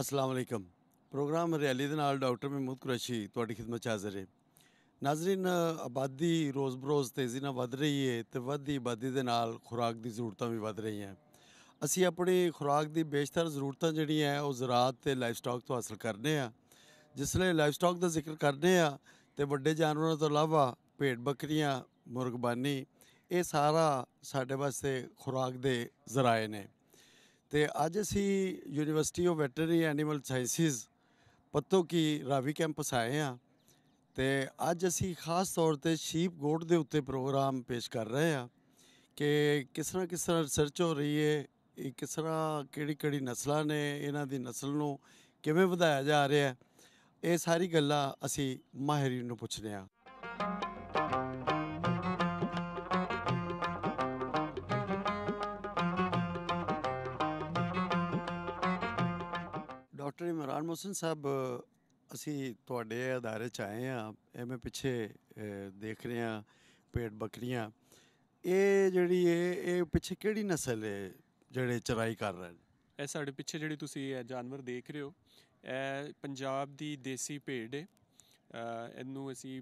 ਅਸਲਾਮ ਅਲੈਕਮ ਪ੍ਰੋਗਰਾਮ ਰਿਆਲੀ ਦੇ ਨਾਲ ਡਾਕਟਰ ਮਹਿਮੂਦ ਕੁਰੈਸ਼ੀ ਤੁਹਾਡੀ ਖidmat ਹਾਜ਼ਰ ਹੈ ਨਾਜ਼ਰੀਨ ਆਬਾਦੀ ਰੋਜ਼-ਬਰੋਜ਼ ਤੇਜ਼ੀ ਨਾਲ ਵਧ ਰਹੀ ਹੈ ਤੇ ਵੱਧਦੀ ਆਬਾਦੀ ਦੇ ਨਾਲ ਖੁਰਾਕ ਦੀ ਜ਼ਰੂਰਤਾਂ ਵੀ ਵਧ ਰਹੀਆਂ ਅਸੀਂ ਆਪਣੀ ਖੁਰਾਕ ਦੀ ਬੇਸ਼ਤਰ ਜ਼ਰੂਰਤਾਂ ਜਿਹੜੀਆਂ ਉਹ ਜ਼ਰਾਤ ਤੇ ਲਾਈਫਸਟਾਕ ਤੋਂ ਹਾਸਲ ਕਰਨੇ ਆ ਜਿਸ ਲਈ ਲਾਈਫਸਟਾਕ ਦਾ ਜ਼ਿਕਰ ਕਰਦੇ ਆ ਤੇ ਵੱਡੇ ਜਾਨਵਰਾਂ ਤੋਂ ਇਲਾਵਾ ਭੇਡ ਬੱਕਰੀਆਂ ਮੁਰਗਬਾਨੀ ਇਹ ਸਾਰਾ ਸਾਡੇ ਵਾਸਤੇ ਖੁਰਾਕ ਦੇ ਜ਼ਰਾਏ ਨੇ ਤੇ ਅੱਜ ਅਸੀਂ University of Veterinary Animal Sciences Pattoki Ravi campus ਆਏ ਆ ਤੇ ਅੱਜ ਅਸੀਂ ਖਾਸ ਤੌਰ ਤੇ ਸ਼ੀਪ ਗੋਟ ਦੇ ਉੱਤੇ ਪ੍ਰੋਗਰਾਮ ਪੇਸ਼ ਕਰ ਰਹੇ ਆ ਕਿ ਕਿਸ ਤਰ੍ਹਾਂ ਕਿਸ ਤਰ੍ਹਾਂ ਰਿਸਰਚ ਹੋ ਰਹੀ ਹੈ ਇਹ ਕਿਸ ਤਰ੍ਹਾਂ ਕਿਹੜੀ ਕਿਹੜੀ ਨਸਲਾਂ ਨੇ ਇਹਨਾਂ ਦੀ ਨਸਲ ਨੂੰ ਕਿਵੇਂ ਵਧਾਇਆ ਜਾ ਰਿਹਾ ਹੈ ਇਹ ਸਾਰੀ ਗੱਲਾਂ ਅਸੀਂ ਮਾਹਿਰ ਨੂੰ ਪੁੱਛਦੇ ਆ ਡਾਕਟਰ ਇਮਰਾਨ ਮੋਸਨ ਸਾਹਿਬ ਅਸੀਂ ਤੁਹਾਡੇ ਅਧਾਰੇ ਚ ਆਏ ਆ ਐਵੇਂ ਪਿੱਛੇ ਦੇਖ ਰਹੇ ਆ ਪੇਟ ਬੱਕਰੀਆਂ ਇਹ ਜਿਹੜੀ ਇਹ ਇਹ ਪਿੱਛੇ ਕਿਹੜੀ ਨਸਲ ਹੈ ਜਿਹੜੇ ਚਰਾਈ ਕਰ ਰਹੇ ਨੇ ਇਹ ਸਾਡੇ ਪਿੱਛੇ ਜਿਹੜੀ ਤੁਸੀਂ ਇਹ ਜਾਨਵਰ ਦੇਖ ਰਹੇ ਹੋ ਇਹ ਪੰਜਾਬ ਦੀ ਦੇਸੀ ਭੇਡ ਹੈ ਇਹਨੂੰ ਅਸੀਂ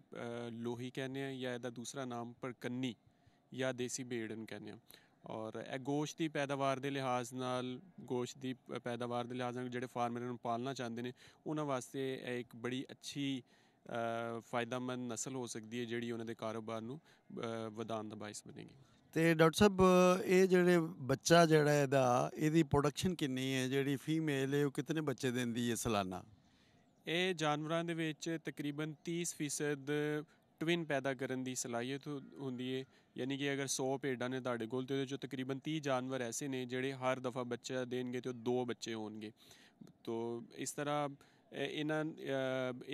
ਲੋਹੀ ਕਹਿੰਦੇ ਆ ਜਾਂ ਇਹਦਾ ਦੂਸਰਾ ਨਾਮ ਪਰਕੰਨੀ ਜਾਂ ਦੇਸੀ ਭੇਡ ਨੂੰ ਕਹਿੰਦੇ ਆ ਔਰ ਇਹ ਗੋਸ਼ਤ ਦੀ ਪੈਦਾਵਾਰ ਦੇ ਲਿਹਾਜ਼ ਨਾਲ ਗੋਸ਼ਤ ਦੀ ਪੈਦਾਵਾਰ ਦੇ ਲਿਹਾਜ਼ ਨਾਲ ਜਿਹੜੇ ਫਾਰਮਰ ਨੂੰ ਪਾਲਣਾ ਚਾਹੁੰਦੇ ਨੇ ਉਹਨਾਂ ਵਾਸਤੇ ਇਹ ਇੱਕ ਬੜੀ ਅੱਛੀ ਫਾਇਦਾਮੰਦ ਨਸਲ ਹੋ ਸਕਦੀ ਹੈ ਜਿਹੜੀ ਉਹਨਾਂ ਦੇ ਕਾਰੋਬਾਰ ਨੂੰ ਵਧਾਉਣ ਦਾ ਬਾਇਸ ਬਣੇਗੀ ਤੇ ਡਾਕਟਰ ਸਾਹਿਬ ਇਹ ਜਿਹੜੇ ਬੱਚਾ ਜਿਹੜਾ ਇਹਦਾ ਇਹਦੀ ਪ੍ਰੋਡਕਸ਼ਨ ਕਿੰਨੀ ਹੈ ਜਿਹੜੀ ਫੀਮੇਲ ਹੈ ਉਹ ਕਿੰਨੇ ਬੱਚੇ ਦਿੰਦੀ ਹੈ ਸਾਲਾਨਾ ਇਹ ਜਾਨਵਰਾਂ ਦੇ ਵਿੱਚ ਤਕਰੀਬਨ 30% ਟਵਿਨ ਪੈਦਾ ਕਰਨ ਦੀ ਸਲਾਹੀਅਤ ਹੁੰਦੀ ਹੈ ਯਾਨੀ ਕਿ ਅਗਰ 100 ਭੇਡਾਂ ਨੇ ਤੁਹਾਡੇ ਕੋਲ ਤੇ ਉਹਦੇ ਚੋਂ ਤਕਰੀਬਨ 30 ਜਾਨਵਰ ਐਸੇ ਨੇ ਜਿਹੜੇ ਹਰ ਦਫਾ ਬੱਚਾ ਦੇਣਗੇ ਤੇ ਉਹ ਦੋ ਬੱਚੇ ਹੋਣਗੇ ਤੋ ਇਸ ਤਰ੍ਹਾਂ ਇਹਨਾਂ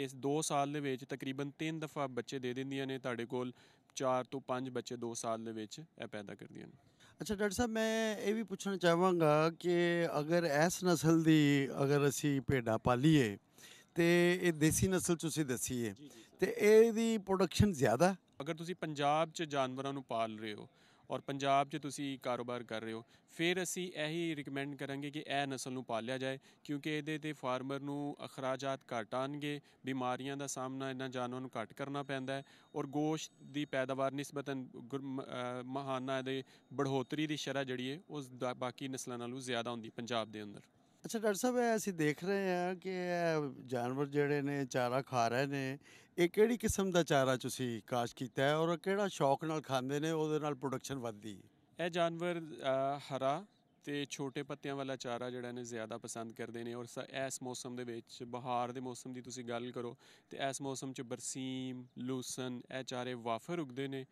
ਇਸ 2 ਸਾਲ ਦੇ ਵਿੱਚ ਤਕਰੀਬਨ 3 ਦਫਾ ਬੱਚੇ ਦੇ ਦਿੰਦੀਆਂ ਨੇ ਤੁਹਾਡੇ ਕੋਲ 4 ਤੋਂ 5 ਬੱਚੇ 2 ਸਾਲ ਦੇ ਵਿੱਚ ਇਹ ਪੈਦਾ ਕਰਦੀਆਂ ਨੇ ਅੱਛਾ ਡਾਕਟਰ ਸਾਹਿਬ ਮੈਂ ਇਹ ਵੀ ਪੁੱਛਣਾ ਚਾਹਾਂਗਾ ਕਿ ਅਗਰ ਇਸ ਨਸਲ ਦੀ ਅਗਰ ਅਸੀਂ ਭੇਡਾਂ ਪਾਲੀਏ ਤੇ ਇਹ ਦੇਸੀ ਨਸਲ ਤੁਸੀਂ ਦੱਸੀ ਤੇ ਇਹਦੀ ਪ੍ਰੋਡਕਸ਼ਨ ਜ਼ਿਆਦਾ ਅਗਰ ਤੁਸੀਂ ਪੰਜਾਬ 'ਚ ਜਾਨਵਰਾਂ ਨੂੰ ਪਾਲ ਰਹੇ ਹੋ ਔਰ ਪੰਜਾਬ 'ਚ ਤੁਸੀਂ ਕਾਰੋਬਾਰ ਕਰ ਰਹੇ ਹੋ ਫਿਰ ਅਸੀਂ ਇਹੀ ਰეკਮੈਂਡ ਕਰਾਂਗੇ ਕਿ ਇਹ نسل ਨੂੰ ਪਾਲਿਆ ਜਾਏ ਕਿਉਂਕਿ ਇਹਦੇ ਤੇ ਫਾਰਮਰ ਨੂੰ ਅਖਰਾਜਾਤ ਘਟ ਆਣਗੇ ਬਿਮਾਰੀਆਂ ਦਾ ਸਾਹਮਣਾ ਇਹਨਾਂ ਜਾਨਵਰਾਂ ਨੂੰ ਘਟ ਕਰਨਾ ਪੈਂਦਾ ਹੈ ਔਰ ਗੋਸ਼ਤ ਦੀ ਪੈਦਾਵਾਰ ਨਿਸਬਤਨ ਮਹਾਨਾ ਦੇ ਬੜੋਤਰੀ ਦੀ ਸ਼ਰ੍ਹਾ ਜੜੀਏ ਉਸ ਬਾਕੀ نسلਾਂ ਨਾਲੋਂ ਜ਼ਿਆਦਾ ਹੁੰਦੀ ਪੰਜਾਬ ਦੇ ਅੰਦਰ ਅੱਛਾ ਡਾਕਟਰ ਸਾਹਿਬ ਇਹ ਅਸੀਂ ਦੇਖ ਰਹੇ ਹਾਂ ਕਿ ਜਾਨਵਰ ਜਿਹੜੇ ਨੇ ਚਾਰਾ ਖਾ ਰਹੇ ਨੇ ਇਹ ਕਿਹੜੀ ਕਿਸਮ ਦਾ ਚਾਰਾ ਤੁਸੀਂ ਕਾਸ਼ ਕੀਤਾ ਹੈ ਔਰ ਕਿਹੜਾ ਸ਼ੌਕ ਨਾਲ ਖਾਂਦੇ ਨੇ ਉਹਦੇ ਨਾਲ ਪ੍ਰੋਡਕਸ਼ਨ ਵੱਧਦੀ ਇਹ ਜਾਨਵਰ ਹਰਾ ਤੇ ਛੋਟੇ ਪੱਤਿਆਂ ਵਾਲਾ ਚਾਰਾ ਜਿਹੜਾ ਨੇ ਜ਼ਿਆਦਾ ਪਸੰਦ ਕਰਦੇ ਨੇ ਔਰ ਇਸ ਮੌਸਮ ਦੇ ਵਿੱਚ ਬਹਾਰ ਦੇ ਮੌਸਮ ਦੀ ਤੁਸੀਂ ਗੱਲ ਕਰੋ ਤੇ ਇਸ ਮੌਸਮ 'ਚ ਬਰਸੀਮ ਲੂਸਨ ਇਹ ਚਾਰੇ ਵਾਫਰ ਉਗਦੇ ਨੇ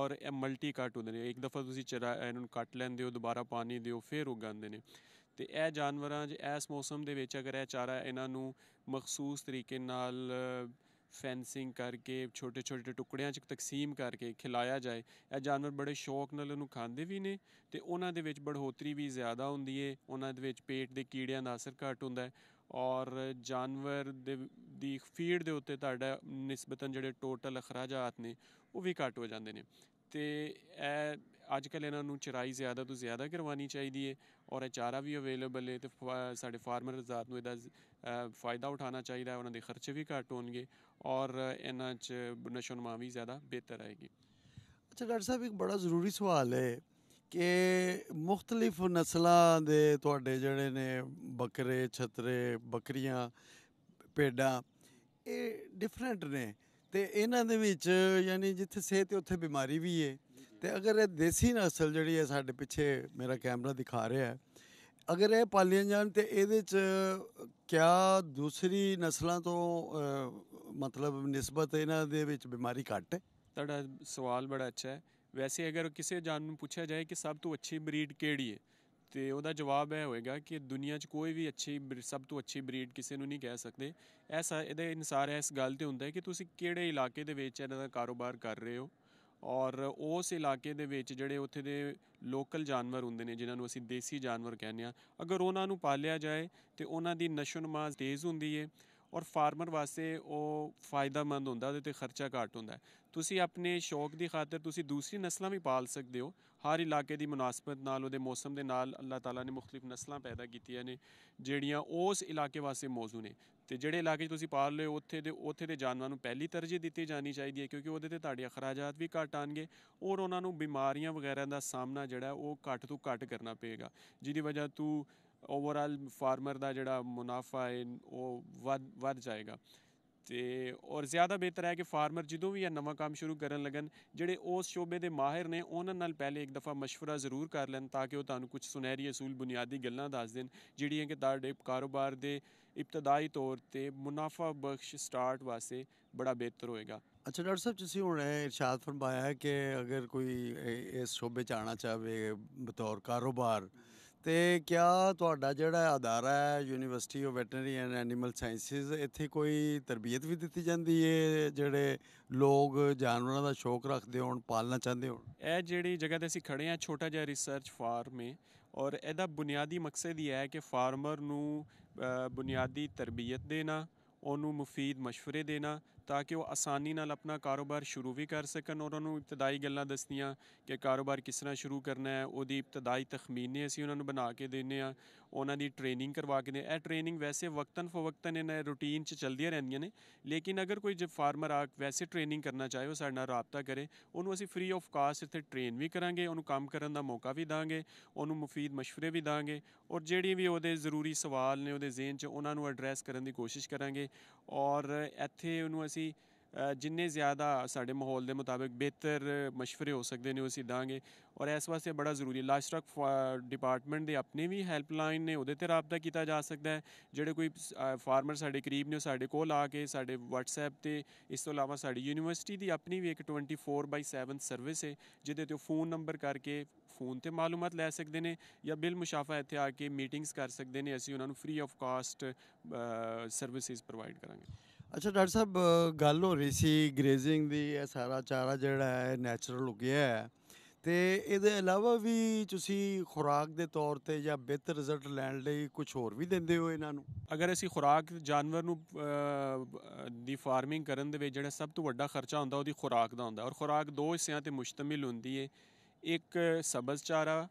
ਔਰ ਇਹ ਮਲਟੀ ਕੱਟ ਹੁੰਦੇ ਨੇ ਇੱਕ ਦਫਾ ਤੁਸੀਂ ਚਰਾ ਇਹਨੂੰ ਕੱਟ ਲੈਂਦੇ ਹੋ ਦੁਬਾਰਾ ਪਾਣੀ ਦਿਓ ਫਿਰ ਉਗਾਉਂਦੇ ਨੇ ਤੇ ਇਹ ਜਾਨਵਰਾਂ 'ਚ ਇਸ ਮੌਸਮ ਦੇ ਵਿੱਚ ਅਗਰ ਇਹ ਚਾਰਾ ਇਹਨਾਂ ਨੂੰ ਮਖਸੂਸ ਤਰੀਕੇ ਨਾਲ ਫੈਂਸਿੰਗ ਕਰਕੇ ਛੋਟੇ ਛੋਟੇ ਟੁਕੜਿਆਂ 'ਚ ਤਕਸੀਮ ਕਰਕੇ ਖਿਲਾਇਆ ਜਾਏ ਇਹ ਜਾਨਵਰ ਬੜੇ ਸ਼ੌਕ ਨਾਲ ਉਹਨੂੰ ਖਾਂਦੇ ਵੀ ਨੇ ਤੇ ਉਹਨਾਂ ਦੇ ਵਿੱਚ ਬੜਹੋਤਰੀ ਵੀ ਜ਼ਿਆਦਾ ਹੁੰਦੀ ਏ ਉਹਨਾਂ ਦੇ ਵਿੱਚ ਪੇਟ ਦੇ ਕੀੜਿਆਂ ਦਾ ਅਸਰ ਘੱਟ ਹੁੰਦਾ ਹੈ ਔਰ ਜਾਨਵਰ ਦੇ ਦੀ ਫੀਡ ਦੇ ਉੱਤੇ ਤੁਹਾਡਾ ਨਿਸਬਤਨ ਜਿਹੜੇ ਟੋਟਲ ਖਰਾਜਾਤ ਨੇ ਉਹ ਵੀ ਘੱਟ ਹੋ ਜਾਂਦੇ ਨੇ ਤੇ ਇਹ ਅੱਜ ਕੱਲ ਇਹਨਾਂ ਨੂੰ ਚਰਾਈ ਜ਼ਿਆਦਾ ਤੋਂ ਜ਼ਿਆਦਾ ਕਰਵਾਣੀ ਚਾਹੀਦੀ ਹੈ ਔਰ ਇਹ ਚਾਰਾ ਵੀ ਅਵੇਲੇਬਲ ਹੈ ਤੇ ਸਾਡੇ ਫਾਰਮਰ ਜ਼ਾਤ ਨੂੰ ਇਹਦਾ ਫਾਇਦਾ ਉਠਾਉਣਾ ਚਾਹੀਦਾ ਹੈ ਉਹਨਾਂ ਦੇ ਖਰਚੇ ਵੀ ਘੱਟ ਹੋਣਗੇ ਔਰ ਇਹਨਾਂ 'ਚ ਨਸ਼ੋਨਮਾ ਵੀ ਜ਼ਿਆਦਾ ਬਿਹਤਰ ਆਏਗੀ ਅੱਛਾ ਡਾਕਟਰ ਸਾਹਿਬ ਇੱਕ ਬੜਾ ਜ਼ਰੂਰੀ ਸਵਾਲ ਹੈ ਕਿ ਮੁxtਲਿਫ ਨਸਲਾਂ ਦੇ ਤੁਹਾਡੇ ਜਿਹੜੇ ਨੇ ਬੱਕਰੇ ਛਤਰੇ ਬੱਕਰੀਆਂ ਭੇਡਾਂ ਇਹ ਡਿਫਰੈਂਟ ਨੇ ਤੇ ਇਹਨਾਂ ਦੇ ਵਿੱਚ ਯਾਨੀ ਜਿੱਥੇ ਸਿਹਤ ਉੱਥੇ ਬਿਮਾਰੀ ਵੀ ਹੈ ਤੇ ਅਗਰ ਇਹ ਦੇਸੀ ਨਸਲ ਜਿਹੜੀ ਹੈ ਸਾਡੇ ਪਿੱਛੇ ਮੇਰਾ ਕੈਮਰਾ ਦਿਖਾ ਰਿਹਾ ਹੈ ਅਗਰ ਇਹ ਪਾਲੀਆਂ ਜਾਣ ਤੇ ਇਹਦੇ ਚ ਕਿਆ ਦੂਸਰੀ ਨਸਲਾਂ ਤੋਂ ਮਤਲਬ ਨਿਸਬਤ ਇਹਨਾਂ ਦੇ ਵਿੱਚ ਬਿਮਾਰੀ ਘੱਟ ਹੈ ਤੁਹਾਡਾ ਸਵਾਲ ਬੜਾ ਅੱਛਾ ਹੈ ਵੈਸੇ ਅਗਰ ਕਿਸੇ ਜਾਨ ਨੂੰ ਪੁੱਛਿਆ ਜਾਏ ਕਿ ਸਭ ਤੋਂ ਅੱਛੀ ਬਰੀਡ ਕਿਹੜੀ ਹੈ ਤੇ ਉਹਦਾ ਜਵਾਬ ਇਹ ਹੋਏਗਾ ਕਿ ਦੁਨੀਆ 'ਚ ਕੋਈ ਵੀ ਅੱਛੀ ਸਭ ਤੋਂ ਅੱਛੀ ਬਰੀਡ ਕਿਸੇ ਨੂੰ ਨਹੀਂ ਕਹਿ ਸਕਦੇ ਐਸਾ ਇਹਦੇ ਇਨਸਾਰ ਇਸ ਗੱਲ ਤੇ ਹੁੰਦਾ ਹੈ ਕਿ ਤੁਸੀਂ ਕਿਹੜੇ ਇਲਾਕੇ ਦੇ ਵਿੱਚ ਇਹਨਾਂ ਦਾ ਕਾਰੋਬਾਰ ਕਰ ਰਹੇ ਹੋ ਔਰ ਉਸ ਇਲਾਕੇ ਦੇ ਵਿੱਚ ਜਿਹੜੇ ਉੱਥੇ ਦੇ ਲੋਕਲ ਜਾਨਵਰ ਹੁੰਦੇ ਨੇ ਜਿਨ੍ਹਾਂ ਨੂੰ ਅਸੀਂ ਦੇਸੀ ਜਾਨਵਰ ਕਹਿੰਦੇ ਆ ਅਗਰ ਉਹਨਾਂ ਨੂੰ ਪਾਲਿਆ ਜਾਏ ਤੇ ਉਹਨਾਂ ਦੀ ਨਸ਼ੁਨਮਾ ਤੇਜ਼ ਹੁੰਦੀ ਏ ਔਰ ਫਾਰਮਰ ਵਾਸਤੇ ਉਹ ਫਾਇਦਾਮੰਦ ਹੁੰਦਾ ਤੇ ਖਰਚਾ ਘੱਟ ਹੁੰਦਾ ਤੁਸੀਂ ਆਪਣੇ ਸ਼ੌਕ ਦੀ ਖਾਤਰ ਤੁਸੀਂ ਦੂਸਰੀ ਨਸਲਾਂ ਵੀ ਪਾਲ ਸਕਦੇ ਹੋ ਹਰ ਇਲਾਕੇ ਦੀ ਮناسبت ਨਾਲ ਉਹਦੇ ਮੌਸਮ ਦੇ ਨਾਲ ਅੱਲਾਹ ਤਾਲਾ ਨੇ ਮੁxtਲਿਫ ਨਸਲਾਂ ਪੈਦਾ ਕੀਤੀਆਂ ਨੇ ਜਿਹੜੀਆਂ ਉਸ ਇਲਾਕੇ ਵਾਸਤੇ ਮੌਜੂ ਨੇ ਤੇ ਜਿਹੜੇ ਇਲਾਕੇ ਤੁਸੀਂ ਪਾਲ ਲਏ ਉੱਥੇ ਦੇ ਉੱਥੇ ਦੇ ਜਾਨਵਰਾਂ ਨੂੰ ਪਹਿਲੀ ਤਰਜੀਹ ਦਿੱਤੀ ਜਾਣੀ ਚਾਹੀਦੀ ਹੈ ਕਿਉਂਕਿ ਉਹਦੇ ਤੇ ਤੁਹਾਡੇ ਖਰਾਜਾਤ ਵੀ ਘਟ ਆਣਗੇ ਔਰ ਉਹਨਾਂ ਨੂੰ ਬਿਮਾਰੀਆਂ ਵਗੈਰਾ ਦਾ ਸਾਹਮਣਾ ਜਿਹੜਾ ਉਹ ਘੱਟ ਤੋਂ ਘੱਟ ਕਰਨਾ ਪਏਗਾ ਜਿਹਦੀ ਵਜ੍ਹਾ ਤੋਂ ਓਵਰਆਲ ਫਾਰਮਰ ਦਾ ਜਿਹੜਾ ਮੁਨਾਫਾ ਹੈ ਉਹ ਵੱਧ ਵੱਧ ਜਾਏਗਾ ਤੇ ਔਰ ਜ਼ਿਆਦਾ ਬਿਹਤਰ ਹੈ ਕਿ ਫਾਰਮਰ ਜਦੋਂ ਵੀ ਇਹ ਨਵਾਂ ਕੰਮ ਸ਼ੁਰੂ ਕਰਨ ਲੱਗਣ ਜਿਹੜੇ ਉਸ ਸ਼ੋਬੇ ਦੇ ਮਾਹਿਰ ਨੇ ਉਹਨਾਂ ਨਾਲ ਪਹਿਲੇ ਇੱਕ ਦਫਾ مشورہ ਜ਼ਰੂਰ ਕਰ ਲੈਣ ਤਾਂ ਕਿ ਉਹ ਤੁਹਾਨੂੰ ਕੁਝ ਸੁਨਹਿਰੀ ਅਸੂਲ ਬੁਨਿਆਦੀ ਗੱਲਾਂ ਦੱਸ ਦੇਣ ਜਿਹੜੀਆਂ ਕਿ ਤੁਹਾਡੇ ਕਾਰੋਬਾਰ ਦੇ ਇਬਤਦਾਈ ਤੌਰ ਤੇ ਮੁਨਾਫਾ ਬਖਸ਼ ਸਟਾਰਟ ਵਾਸਤੇ ਬੜਾ ਬਿਹਤਰ ਹੋਏਗਾ ਅੱਛਾ ਡਾਕਟਰ ਸਾਹਿਬ ਤੁਸੀਂ ਹੁਣ ਇਹ ਇਰਸ਼ਾਦ ਫਰਮਾਇਆ ਹੈ ਕਿ ਅਗਰ ਕੋਈ ਇਸ ਸ਼ੋਬੇ ਚ ਆਣਾ ਚਾਹਵੇ ਬਤੌਰ ਕਾਰੋਬਾਰ ਤੇ ਕਿਆ ਤੁਹਾਡਾ ਜਿਹੜਾ ਅਦਾਰਾ ਹੈ University of Veterinary and Animal Sciences ਇੱਥੇ ਕੋਈ ਤਰਬੀਅਤ ਵੀ ਦਿੱਤੀ ਜਾਂਦੀ ਹੈ ਜਿਹੜੇ ਲੋਕ ਜਾਨਵਰਾਂ ਦਾ ਸ਼ੌਕ ਰੱਖਦੇ ਹੋਣ ਪਾਲਣਾ ਚਾਹੁੰਦੇ ਹੋਣ ਇਹ ਜਿਹੜੀ ਜਗ੍ਹਾ ਤੇ ਅਸੀਂ ਖੜੇ ਆ ਛੋਟਾ ਜਿਹਾ ਰਿਸਰਚ ਫਾਰਮ ਹੈ ਔਰ ਇਹਦਾ ਬੁਨਿਆਦੀ ਮਕਸਦ ਇਹ ਹੈ ਕਿ ਫਾਰਮਰ ਨੂੰ ਬੁਨਿਆਦੀ ਤਰਬੀਅਤ ਦੇਣਾ ਉਹਨੂੰ ਮੁਫੀਦ مشਵਰੇ ਦੇਣਾ ਤਾਂ ਕਿ ਉਹ ਆਸਾਨੀ ਨਾਲ ਆਪਣਾ ਕਾਰੋਬਾਰ ਸ਼ੁਰੂ ਵੀ ਕਰ ਸਕਣ ਔਰ ਉਹਨੂੰ ਇਬਤਦਾਈ ਗੱਲਾਂ ਦੱਸਣੀਆਂ ਕਿ ਕਾਰੋਬਾਰ ਕਿਸ ਤਰ੍ਹਾਂ ਸ਼ੁਰੂ ਕਰਨਾ ਹੈ ਉਹਦੀ ਇਬਤਦਾਈ ਤਖਮੀਨੇ ਅਸੀਂ ਉਹਨਾਂ ਨੂੰ ਬਣਾ ਕੇ ਦਿੰਨੇ ਆ ਉਹਨਾਂ ਦੀ ਟ੍ਰੇਨਿੰਗ ਕਰਵਾ ਕੇ ਨੇ ਇਹ ਟ੍ਰੇਨਿੰਗ ਵੈਸੇ ਵਕਤਨ ਫਵਕਤਨ ਇਹਨਾਂ ਰੂਟੀਨ 'ਚ ਚੱਲਦੀਆਂ ਰਹਿੰਦੀਆਂ ਨੇ ਲੇਕਿਨ ਅਗਰ ਕੋਈ ਜੇ ਫਾਰਮਰ ਆ ਵੈਸੇ ਟ੍ਰੇਨਿੰਗ ਕਰਨਾ ਚਾਹੇ ਉਹ ਸਾਡੇ ਨਾਲ ਰਾਬਤਾ ਕਰੇ ਉਹਨੂੰ ਅਸੀਂ ਫ੍ਰੀ ਆਫ ਕਾਸਟ ਇੱਥੇ ਟ੍ਰੇਨ ਵੀ ਕਰਾਂਗੇ ਉਹਨੂੰ ਕੰਮ ਕਰਨ ਦਾ ਮੌਕਾ ਵੀ ਦਾਂਗੇ ਉਹਨੂੰ ਮੁਫੀਦ مشਵਰੇ ਵੀ ਦਾਂਗੇ ਔਰ ਜਿਹੜੀ ਵੀ ਉਹਦੇ ਜ਼ਰੂਰੀ ਸਵਾਲ ਨੇ ਉਹਦੇ ਜ਼ਿਹਨ 'ਚ ਉਹਨਾਂ ਨੂੰ ਐਡਰੈਸ ਕਰਨ ਦੀ ਕੋਸ਼ਿਸ਼ ਕਰਾਂਗੇ ਔਰ ਇੱਥੇ ਉਹਨੂੰ ਅਸੀਂ ਜਿੰਨੇ ਜ਼ਿਆਦਾ ਸਾਡੇ ਮਾਹੌਲ ਦੇ ਮੁਤਾਬਕ ਬਿਹਤਰ مشਵਰੇ ਹੋ ਸਕਦੇ ਨੇ ਅਸੀਂ ਦਾਂਗੇ ਔਰ ਇਸ ਵਾਸਤੇ ਬੜਾ ਜ਼ਰੂਰੀ ਲਾਸ਼ਟਰਕ ਡਿਪਾਰਟਮੈਂਟ ਦੇ ਆਪਣੇ ਵੀ ਹੈਲਪਲਾਈਨ ਨੇ ਉਹਦੇ ਤੇ رابطہ ਕੀਤਾ ਜਾ ਸਕਦਾ ਹੈ ਜਿਹੜੇ ਕੋਈ ਫਾਰਮਰ ਸਾਡੇ ਕਰੀਬ ਨੇ ਸਾਡੇ ਕੋਲ ਆ ਕੇ ਸਾਡੇ WhatsApp ਤੇ ਇਸ ਤੋਂ ਇਲਾਵਾ ਸਾਡੀ ਯੂਨੀਵਰਸਿਟੀ ਦੀ ਆਪਣੀ ਵੀ ਇੱਕ 24/7 ਸਰਵਿਸ ਹੈ ਜਿਹਦੇ ਤੇ ਫੋਨ ਨੰਬਰ ਕਰਕੇ ਫੋਨ ਤੇ ਮਾਲੂਮਤ ਲੈ ਸਕਦੇ ਨੇ ਜਾਂ ਬਿਲ ਮੁਸ਼ਾਫਾ ਇੱਥੇ ਆ ਕੇ ਮੀਟਿੰਗਸ ਕਰ ਸਕਦੇ ਨੇ ਅਸੀਂ ਉਹਨਾਂ ਨੂੰ free of cost services provide ਕਰਾਂਗੇ ਅੱਛਾ ਡਾਕਟਰ ਸਾਹਿਬ ਗੱਲ ਹੋ ਰਹੀ ਸੀ ਗ੍ਰੇਜ਼ਿੰਗ ਦੀ ਇਹ ਸਾਰਾ ਚਾਰਾ ਜਿਹੜਾ ਹੈ ਨੈਚੁਰਲ ਉਗਿਆ ਹੈ ਤੇ ਇਹਦੇ ਇਲਾਵਾ ਵੀ ਤੁਸੀਂ ਖੁਰਾਕ ਦੇ ਤੌਰ ਤੇ ਜਾਂ ਬਿਹਤਰ ਰਿਜ਼ਲਟ ਲੈਣ ਲਈ ਕੁਝ ਹੋਰ ਵੀ ਦਿੰਦੇ ਹੋ ਇਹਨਾਂ ਨੂੰ ਅਗਰ ਅਸੀਂ ਖੁਰਾਕ ਜਾਨਵਰ ਨੂੰ ਦੀ ਫਾਰਮਿੰਗ ਕਰਨ ਦੇ ਵਿੱਚ ਜਿਹੜਾ ਸਭ ਤੋਂ ਵੱਡਾ ਖਰਚਾ ਹੁੰਦਾ ਉਹਦੀ ਖੁਰਾਕ ਦਾ ਹੁੰਦਾ ਔਰ ਖੁਰਾਕ ਦੋ ਹਿੱਸਿਆਂ ਤੇ ਮੁਸ਼ਤਮਿਲ ਹੁੰਦੀ ਹੈ ਇੱਕ ਸਬਜ਼ ਚਾਰਾ